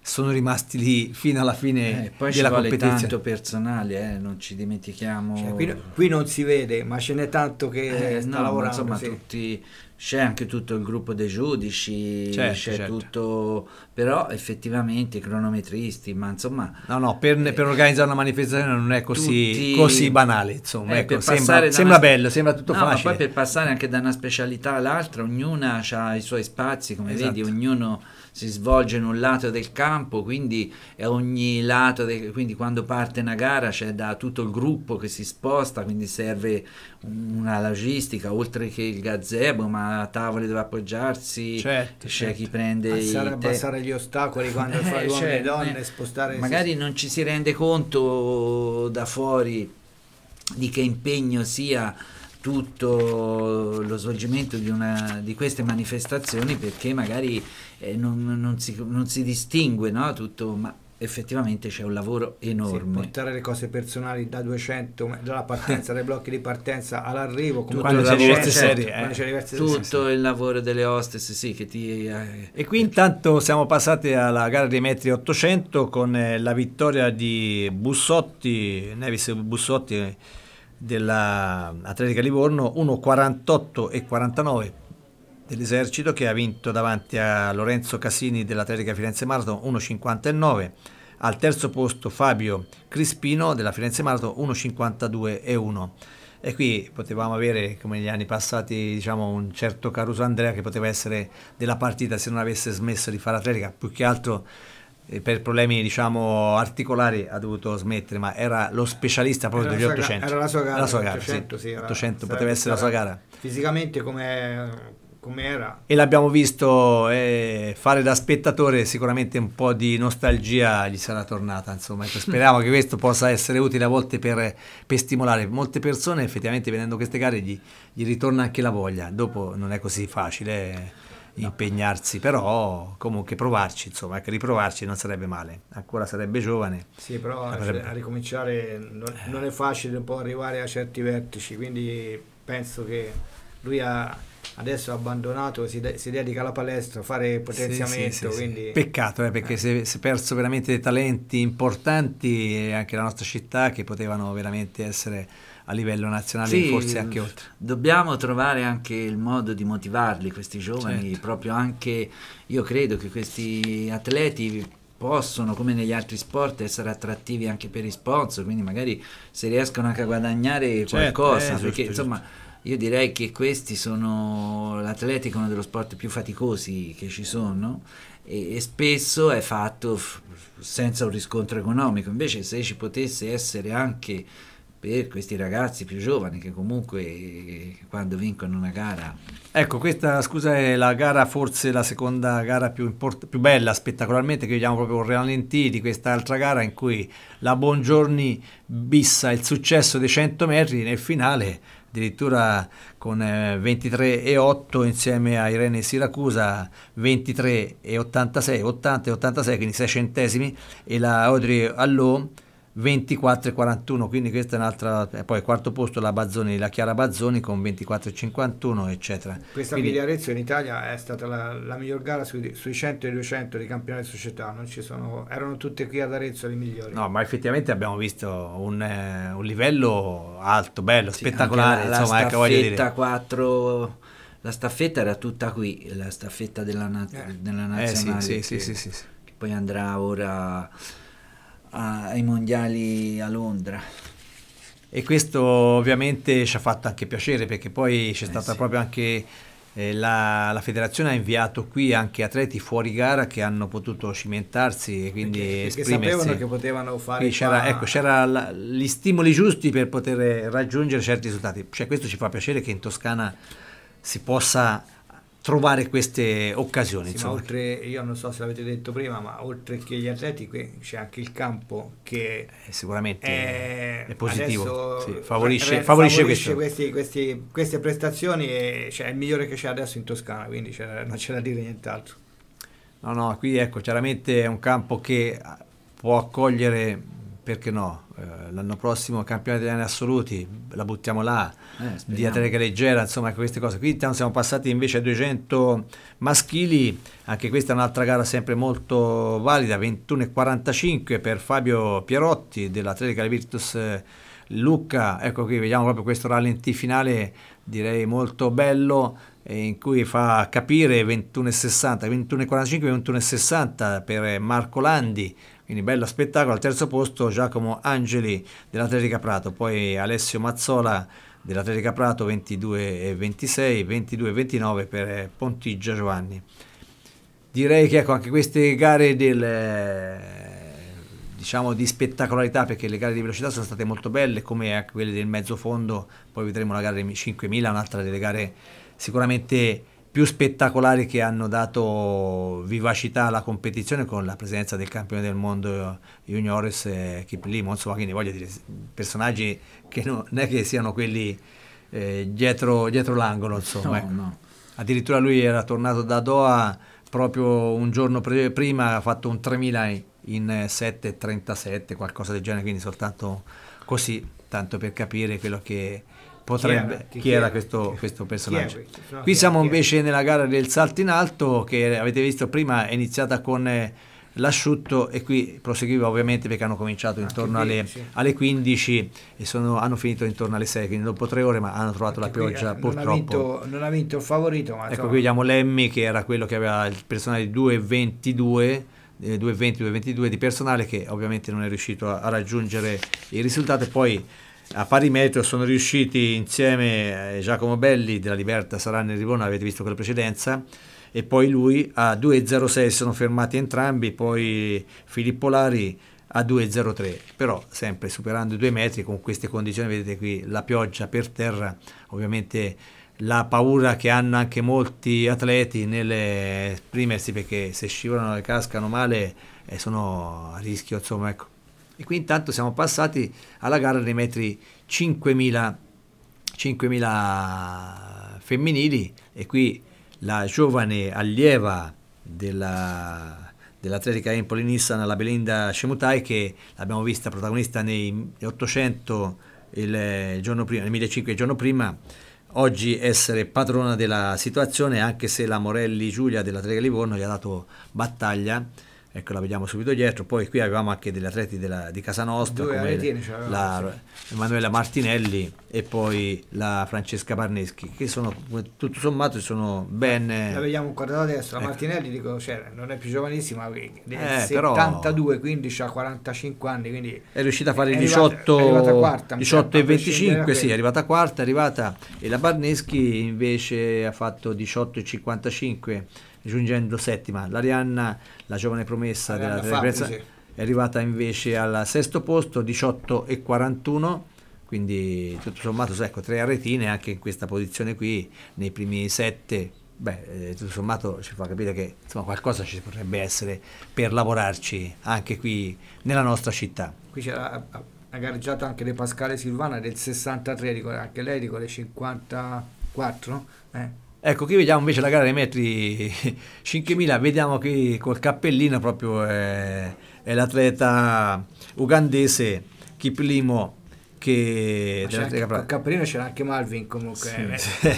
sono rimasti lì fino alla fine eh, poi della ci vuole tanto personale, eh, non ci dimentichiamo. Cioè, qui, qui, non si vede, ma ce n'è tanto che eh, sta no, lavorando. Insomma, sì. tutti c'è anche tutto il gruppo dei giudici, certo, c'è certo. tutto, però effettivamente i cronometristi, ma insomma... No, no, per, eh, per organizzare una manifestazione non è così, tutti, così banale, insomma, eh, ecco, sembra, sembra una, bello, sembra tutto no, facile. Ma poi per passare anche da una specialità all'altra, ognuna ha i suoi spazi, come esatto. vedi, ognuno si svolge in un lato del campo, quindi è ogni lato, del, quindi quando parte una gara c'è da tutto il gruppo che si sposta, quindi serve una logistica, oltre che il gazebo, ma tavole dove appoggiarsi, certo, c'è certo. chi prende... Alzare, abbassare gli ostacoli quando eh, [LAUGHS] fai uomini e cioè, donne, eh, spostare... Magari si... non ci si rende conto da fuori di che impegno sia tutto lo svolgimento di, una, di queste manifestazioni perché magari eh, non, non, si, non, si, distingue no? tutto, ma effettivamente c'è un lavoro enorme. Sì, portare le cose personali da 200, dalla partenza, dai blocchi di partenza all'arrivo, comunque quando c'è diverse serie, eh? c'è diverse tutto serie. il lavoro delle hostess, sì, che ti... Eh, e qui intanto siamo passati alla gara dei metri 800 con eh, la vittoria di Bussotti, Nevis Bussotti, dell'Atletica Livorno, 1,48 e 49 dell'esercito che ha vinto davanti a Lorenzo Casini dell'Atletica Firenze Marathon 1,59, al terzo posto Fabio Crispino della Firenze Marathon 1,52 e 1. E qui potevamo avere, come negli anni passati, diciamo, un certo Caruso Andrea che poteva essere della partita se non avesse smesso di fare atletica, più che altro eh, per problemi diciamo articolari ha dovuto smettere ma era lo specialista proprio era degli 800 era la sua gara, la sua gara 800, sì, 800 poteva essere la sua gara fisicamente come era e l'abbiamo visto eh, fare da spettatore sicuramente un po' di nostalgia gli sarà tornata insomma ecco, speriamo che questo possa essere utile a volte per, per stimolare molte persone effettivamente vedendo queste gare gli, gli ritorna anche la voglia dopo non è così facile eh impegnarsi, però comunque provarci, insomma, anche riprovarci non sarebbe male, ancora sarebbe giovane. Sì, però avrebbe... Cioè, a ricominciare non, eh. non, è facile un po' arrivare a certi vertici, quindi penso che lui ha, adesso abbandonato, si, de si, dedica alla palestra, a fare potenziamento. Sì, sì, sì, quindi... Peccato, eh, perché eh. si è perso veramente dei talenti importanti anche la nostra città che potevano veramente essere a livello nazionale sì, e forse anche oltre. Dobbiamo trovare anche il modo di motivarli questi giovani, certo. proprio anche io credo che questi atleti possono, come negli altri sport, essere attrattivi anche per i sponsor, quindi magari se riescono anche a guadagnare certo, qualcosa, eh, perché certo, insomma io direi che questi sono l'atletico uno dello sport più faticosi che ci sono e, e spesso è fatto senza un riscontro economico, invece se ci potesse essere anche per questi ragazzi più giovani che comunque eh, quando vincono una gara... Ecco, questa scusa è la gara forse la seconda gara più, import- più bella spettacolarmente che vediamo proprio con Realentì di quest'altra gara in cui la Bongiorni bissa il successo dei 100 metri nel finale addirittura con 23,8 eh, insieme a Irene Siracusa 23,86, 80 e 86 quindi 6 centesimi e la Audrey Allot 24,41 quindi questa è un'altra poi quarto posto la Bazzoni la Chiara Bazzoni con 24,51 eccetera questa quindi, qui di Arezzo in Italia è stata la, la miglior gara sui, sui 100 e 200 di campionati società non ci sono erano tutte qui ad Arezzo le migliori no ma effettivamente abbiamo visto un, eh, un livello alto bello sì, spettacolare la, insomma la ecco voglio dire 4 la staffetta era tutta qui la staffetta della, na- eh. della nazionale eh, sì, sì, che, sì, sì, sì, sì. che poi andrà ora ai mondiali a Londra. E questo ovviamente ci ha fatto anche piacere perché poi c'è eh stata sì. proprio anche eh, la, la, federazione ha inviato qui anche atleti fuori gara che hanno potuto cimentarsi e quindi perché, perché sapevano che potevano fare c'era, qua... ecco, c'era la, gli stimoli giusti per poter raggiungere certi risultati cioè questo ci fa piacere che in Toscana si possa trovare queste occasioni. Sì, oltre, io non so se l'avete detto prima, ma oltre che gli atleti qui c'è anche il campo che eh, sicuramente è, è positivo, sì, cioè, favorisce, favorisce, favorisce Questi, questi, queste prestazioni, e, cioè, è il migliore che c'è adesso in Toscana, quindi non c'è da dire nient'altro. No, no, qui ecco, chiaramente è un campo che può accogliere perché no? Eh, l'anno prossimo campionato italiano assoluti, la buttiamo là, eh, di atletica leggera, insomma queste cose. Qui intanto siamo passati invece a 200 maschili, anche questa è un'altra gara sempre molto valida, 21,45 per Fabio Pierotti dell'Atletica Virtus eh, Lucca. Ecco qui vediamo proprio questo rallenti finale, direi molto bello, eh, in cui fa capire 21,60, 21,45, 21,60 per Marco Landi quindi bello spettacolo. Al terzo posto Giacomo Angeli dell'Atletica Prato, poi Alessio Mazzola dell'Atletica Prato 22 e 26, 22 e 29 per eh, Pontigia Giovanni. Direi che ecco, anche queste gare del diciamo di spettacolarità perché le gare di velocità sono state molto belle come anche quelle del mezzo fondo poi vedremo la gara dei 5.000 un'altra delle gare sicuramente più spettacolari che hanno dato vivacità alla competizione con la presenza del campione del mondo juniores eh, Kip Limo, insomma quindi voglio dire personaggi che non, non è che siano quelli eh, dietro, dietro l'angolo insomma. No, ecco. no. Addirittura lui era tornato da Doha proprio un giorno pre- prima, ha fatto un 3000 in 7.37, qualcosa del genere, quindi soltanto così, tanto per capire quello che potrebbe... Chi era, chi era questo, questo, personaggio? Questo? No, Qui siamo invece nella gara del salto in alto che avete visto prima è iniziata con eh, l'asciutto e qui proseguiva ovviamente perché hanno cominciato ah, intorno alle, alle 15 e sono, hanno finito intorno alle 6 quindi dopo tre ore ma hanno trovato Anche la pioggia eh, non purtroppo non ha vinto il favorito ma ecco insomma. qui vediamo Lemmy che era quello che aveva il personale di 2.22 eh, 2.20-2.22 di personale che ovviamente non è riuscito a, a raggiungere il risultato e poi a pari metro sono riusciti insieme a eh, Giacomo Belli della Liberta Saranno e Ribona, avete visto quella precedenza, e poi lui a 2.06 sono fermati entrambi, poi Filippo Lari a 2.03, però sempre superando i due metri con queste condizioni, vedete qui la pioggia per terra, ovviamente la paura che hanno anche molti atleti nell'esprimersi perché se scivolano e cascano male eh, sono a rischio, insomma ecco. E qui intanto siamo passati alla gara dei metri 5.000, 5.000 femminili e qui la giovane allieva della dell'atletica Empoli Nissan, la Belinda Scemutai, che l'abbiamo vista protagonista nei 800 il giorno prima, nel 1500 il giorno prima, oggi essere padrona della situazione, anche se la Morelli Giulia della Trega Livorno gli ha dato battaglia ecco la vediamo subito dietro, poi qui avevamo anche degli atleti della, di casa nostra Due come eh, tieni, cioè, la, sì. Emanuela Martinelli e poi la Francesca Parneschi che sono tutto sommato sono ben... La vediamo guardata adesso, la ecco. Martinelli dico, cioè, non è più giovanissima, quindi, del eh, 72, però... quindi ha 45 anni, quindi... È riuscita a fare il 18, quarta, 18 e 25, sì, è arrivata quarta, è arrivata e la Barneschi invece ha fatto 18 e 55 giungendo settima. L'Arianna, la giovane promessa della Fabrice. è arrivata invece al sesto posto, 18 e 41 quindi tutto sommato ecco, tre aretine anche in questa posizione qui nei primi sette beh, eh, tutto sommato ci fa capire che insomma, qualcosa ci potrebbe essere per lavorarci anche qui nella nostra città qui c'era ha gareggiato anche De Pascale Silvana del 63 anche lei con le 54 eh? Ecco, qui vediamo invece la gara dei metri 5000, [LAUGHS] vediamo qui col cappellino proprio è, eh, è l'atleta ugandese Kiplimo che... Col cappellino c'era anche Malvin comunque. Sì, eh.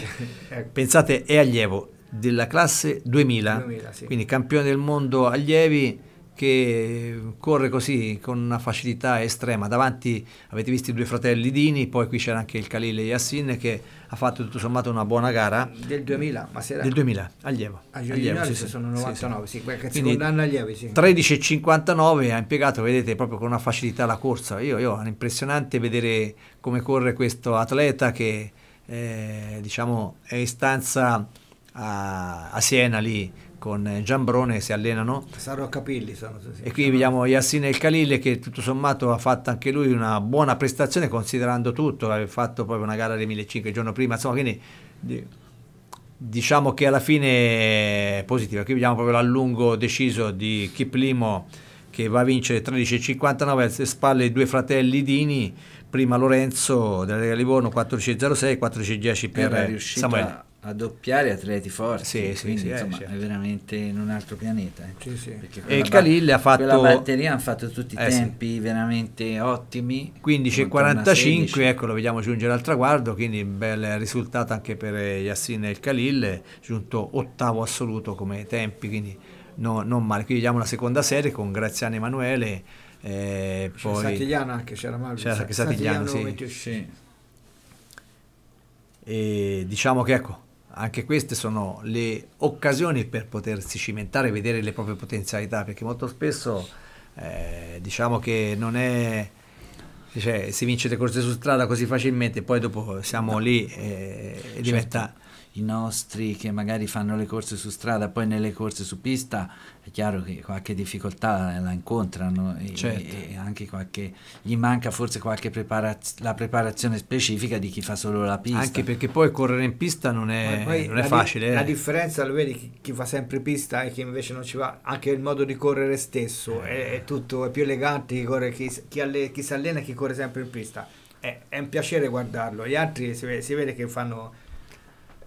ecco. [LAUGHS] Pensate, è allievo della classe 2000, 2000 sì. quindi campione del mondo allievi che corre così con una facilità estrema. Davanti avete visto i due fratelli Dini, poi qui c'era anche il Khalil Yassin che ha fatto tutto sommato una buona gara. Del 2000, ma se era... Del 2000, allievo. Ah, allievo sì, sì, sono 99, sì, sì. sì secondo anno allievi, sì. 13.59 ha impiegato, vedete, proprio con una facilità la corsa. Io, io, è impressionante vedere come corre questo atleta che eh, diciamo è in stanza a, a Siena lì con eh, Giambrone che si allenano. Sarò Capilli. Sarò, sì, e qui vediamo Yassine El Khalil che tutto sommato ha fatto anche lui una buona prestazione considerando tutto, aveva fatto proprio una gara dei 1500 il giorno prima, insomma quindi diciamo che alla fine è positiva. Qui vediamo proprio l'allungo deciso di Kiplimo che va a vincere 13,59 alle spalle i due fratelli Dini prima Lorenzo della Lega Livorno 14,06 14,10 per Samuele a doppiare atleti forti, sì, quindi sì, insomma certo. è veramente in un altro pianeta. Eh. Sì, e il Khalil ha fatto... Quella batteria hanno fatto tutti i eh, tempi veramente ottimi. 15.45 e ecco lo vediamo giungere al traguardo, quindi bel risultato anche per Yassin e il Khalil, giunto ottavo assoluto come tempi, quindi no, non male. Qui vediamo la seconda serie con Graziano Emanuele. Eh, c'era poi... Satigliano anche, c'era Malvi. C'era anche Satigliano, Satigliano sì. sì. E diciamo che ecco, anche queste sono le occasioni per potersi cimentare e vedere le proprie potenzialità, perché molto spesso eh, diciamo che non è... Cioè, si vince le corse su strada così facilmente, poi dopo siamo lì e, eh, e certo. diventa i nostri che magari fanno le corse su strada, poi nelle corse su pista è chiaro che qualche difficoltà la incontrano e, certo. e anche qualche, gli manca forse qualche preparaz- la preparazione specifica di chi fa solo la pista. Anche perché poi correre in pista non è, non è facile. Di- La eh. differenza lo vedi chi, chi, fa sempre pista e chi invece non ci va, anche il modo di correre stesso è, eh. è tutto, è più elegante chi, corre, chi, chi, alle- chi si allena e chi corre sempre in pista. È, è un piacere guardarlo, gli altri si si vede che fanno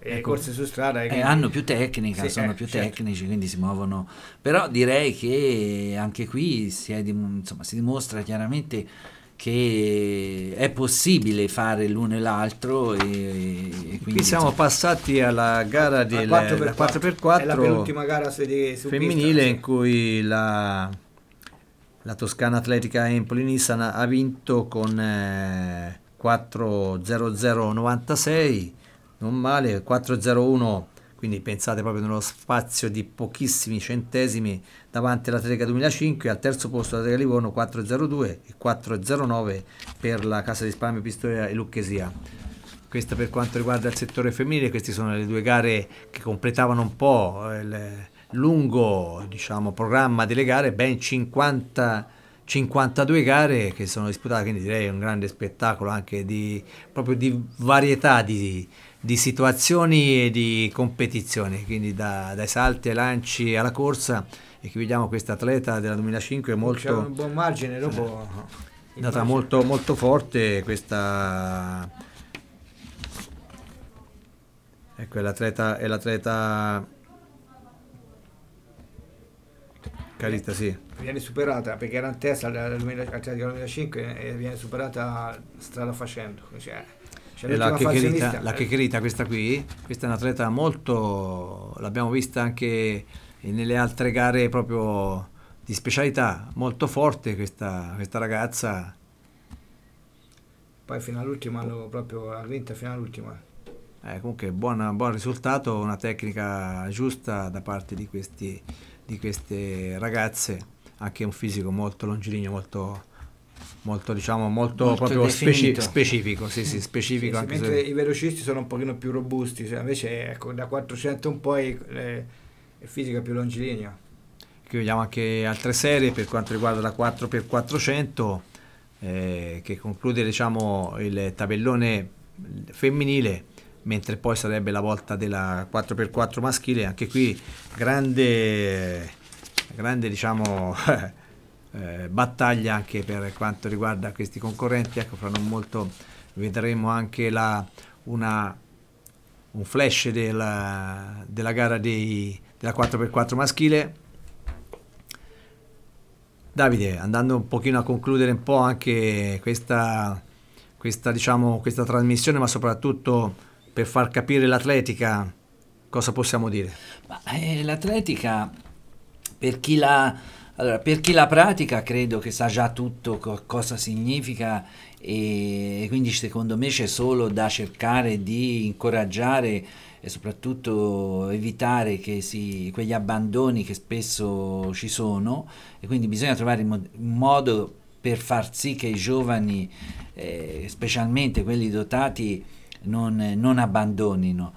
e ecco. corse su strada. Eh, quindi... Eh, hanno più tecnica, sì, sono eh, più certo. tecnici, quindi si muovono. Però direi che anche qui si, dim... Insomma, si dimostra chiaramente che è possibile fare l'uno e l'altro. E, e qui siamo passati alla gara del 4x4, 4x4 la penultima gara femminile sì. in cui la, la Toscana Atletica Empoli Nissan ha vinto con eh, 4-0-0-96 non male, 401, quindi pensate proprio nello spazio di pochissimi centesimi davanti alla Telega 2005, al terzo posto la Telega Livorno 402 e 409 per la Casa di Spalmi, Pistoia e Lucchesia. Questo per quanto riguarda il settore femminile, queste sono le due gare che completavano un po' il lungo diciamo, programma delle gare, ben 50 52 gare che sono disputate, quindi direi un grande spettacolo anche di, proprio di varietà di, di situazioni e di competizioni, quindi da, dai salti ai lanci alla corsa e qui vediamo questa atleta della 2005 molto... C'è un buon margine, dopo... È andata molto, molto forte questa... Ecco, è l'atleta... È l'atleta... Carita, sì. Viene superata perché era in testa al 2005 e viene superata strada facendo. Cioè c'è la checherita, la checherita, questa qui, questa è un'atleta molto, l'abbiamo vista anche nelle altre gare proprio di specialità, molto forte questa, questa ragazza. Poi fino all'ultima hanno proprio ha vinto fino all'ultima. Eh, comunque buona, buon risultato, una tecnica giusta da parte di, questi, di queste ragazze, anche un fisico molto longilineo, molto molto, diciamo, molto, molto proprio speci- specifico, sì, sì, mm. specifico sì, anche mentre se... i velocisti sono un pochino più robusti, cioè invece ecco, da 400 un poi eh, è fisica più longilinea. Qui vediamo anche altre serie per quanto riguarda la 4x400 eh, che conclude diciamo, il tabellone femminile mentre poi sarebbe la volta della 4x4 maschile anche qui grande grande diciamo [LAUGHS] Eh, battaglia anche per quanto riguarda questi concorrenti. Ecco, fra non molto vedremo anche la, una, un flash della, della gara dei, della 4x4 maschile. Davide, andando un pochino a concludere un po' anche questa, questa, diciamo, questa trasmissione, ma soprattutto per far capire l'atletica, cosa possiamo dire? Eh, l'atletica, per chi la allora, per chi la pratica credo che sa già tutto co cosa significa e quindi secondo me c'è solo da cercare di incoraggiare e soprattutto evitare che si, quegli abbandoni che spesso ci sono e quindi bisogna trovare un modo per far sì che i giovani, eh, specialmente quelli dotati, non, non abbandonino.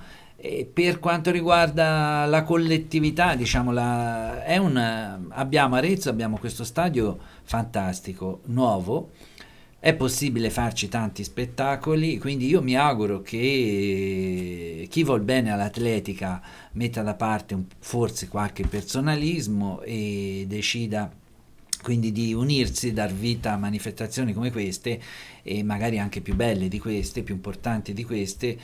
E per quanto riguarda la collettività, diciamo, la, una, abbiamo Arezzo, abbiamo questo stadio fantastico, nuovo, è possibile farci tanti spettacoli, quindi io mi auguro che chi vuol bene all'atletica metta da parte un, forse qualche personalismo e decida quindi di unirsi, dar vita a manifestazioni come queste e magari anche più belle di queste, più importanti di queste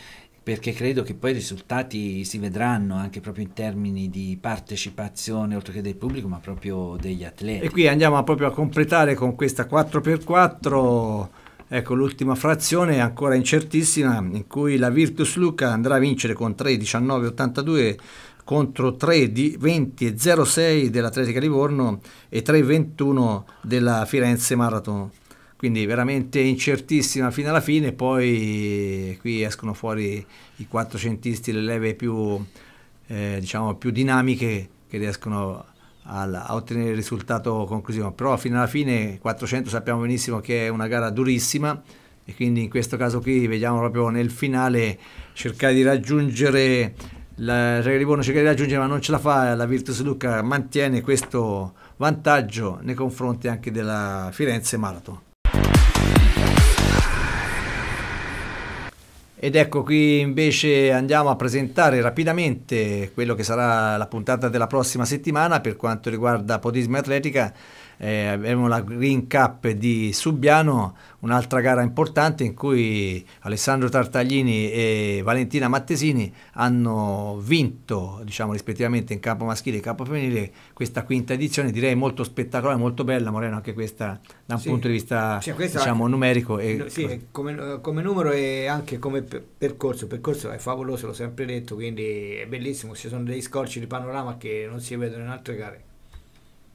perché credo che poi i risultati si vedranno anche proprio in termini di partecipazione oltre che del pubblico ma proprio degli atleti. E qui andiamo proprio a completare con questa 4x4, ecco l'ultima frazione ancora incertissima in cui la Virtus Luca andrà a vincere con 3-19-82 contro 3 di 20 e 06 dell'Atletica Livorno e 3-21 della Firenze Marathon quindi veramente incertissima fino alla fine, poi eh, qui escono fuori i quattrocentisti, le leve più, eh, diciamo, più dinamiche che riescono a, a ottenere il risultato conclusivo, però fino alla fine 400 sappiamo benissimo che è una gara durissima e quindi in questo caso qui vediamo proprio nel finale cercare di raggiungere la Real cerca di raggiungere ma non ce la fa, la Virtus Lucca mantiene questo vantaggio nei confronti anche della Firenze Marathon. Ed ecco qui invece andiamo a presentare rapidamente quello che sarà la puntata della prossima settimana per quanto riguarda Podismo Atletica eh, avevamo la Green Cup di Subiano, un'altra gara importante in cui Alessandro Tartaglini e Valentina Mattesini hanno vinto diciamo, rispettivamente in campo maschile e campo femminile questa quinta edizione, direi molto spettacolare, molto bella Moreno anche questa da un sì. punto di vista cioè, diciamo, anche, numerico. E, sì, come, come, numero e anche come percorso, il percorso è favoloso, l'ho sempre detto, quindi è bellissimo, ci sono degli scorci di panorama che non si vedono in altre gare.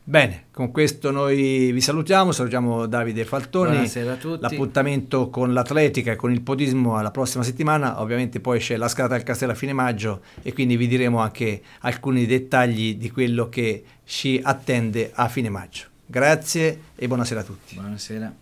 Bene, con questo noi vi salutiamo, salutiamo Davide Faltoni. Buonasera a tutti. L'appuntamento con l'atletica e con il podismo alla prossima settimana. Ovviamente poi c'è la scalata del castello a fine maggio e quindi vi diremo anche alcuni dettagli di quello che ci attende a fine maggio. Grazie e buonasera a tutti. Buonasera.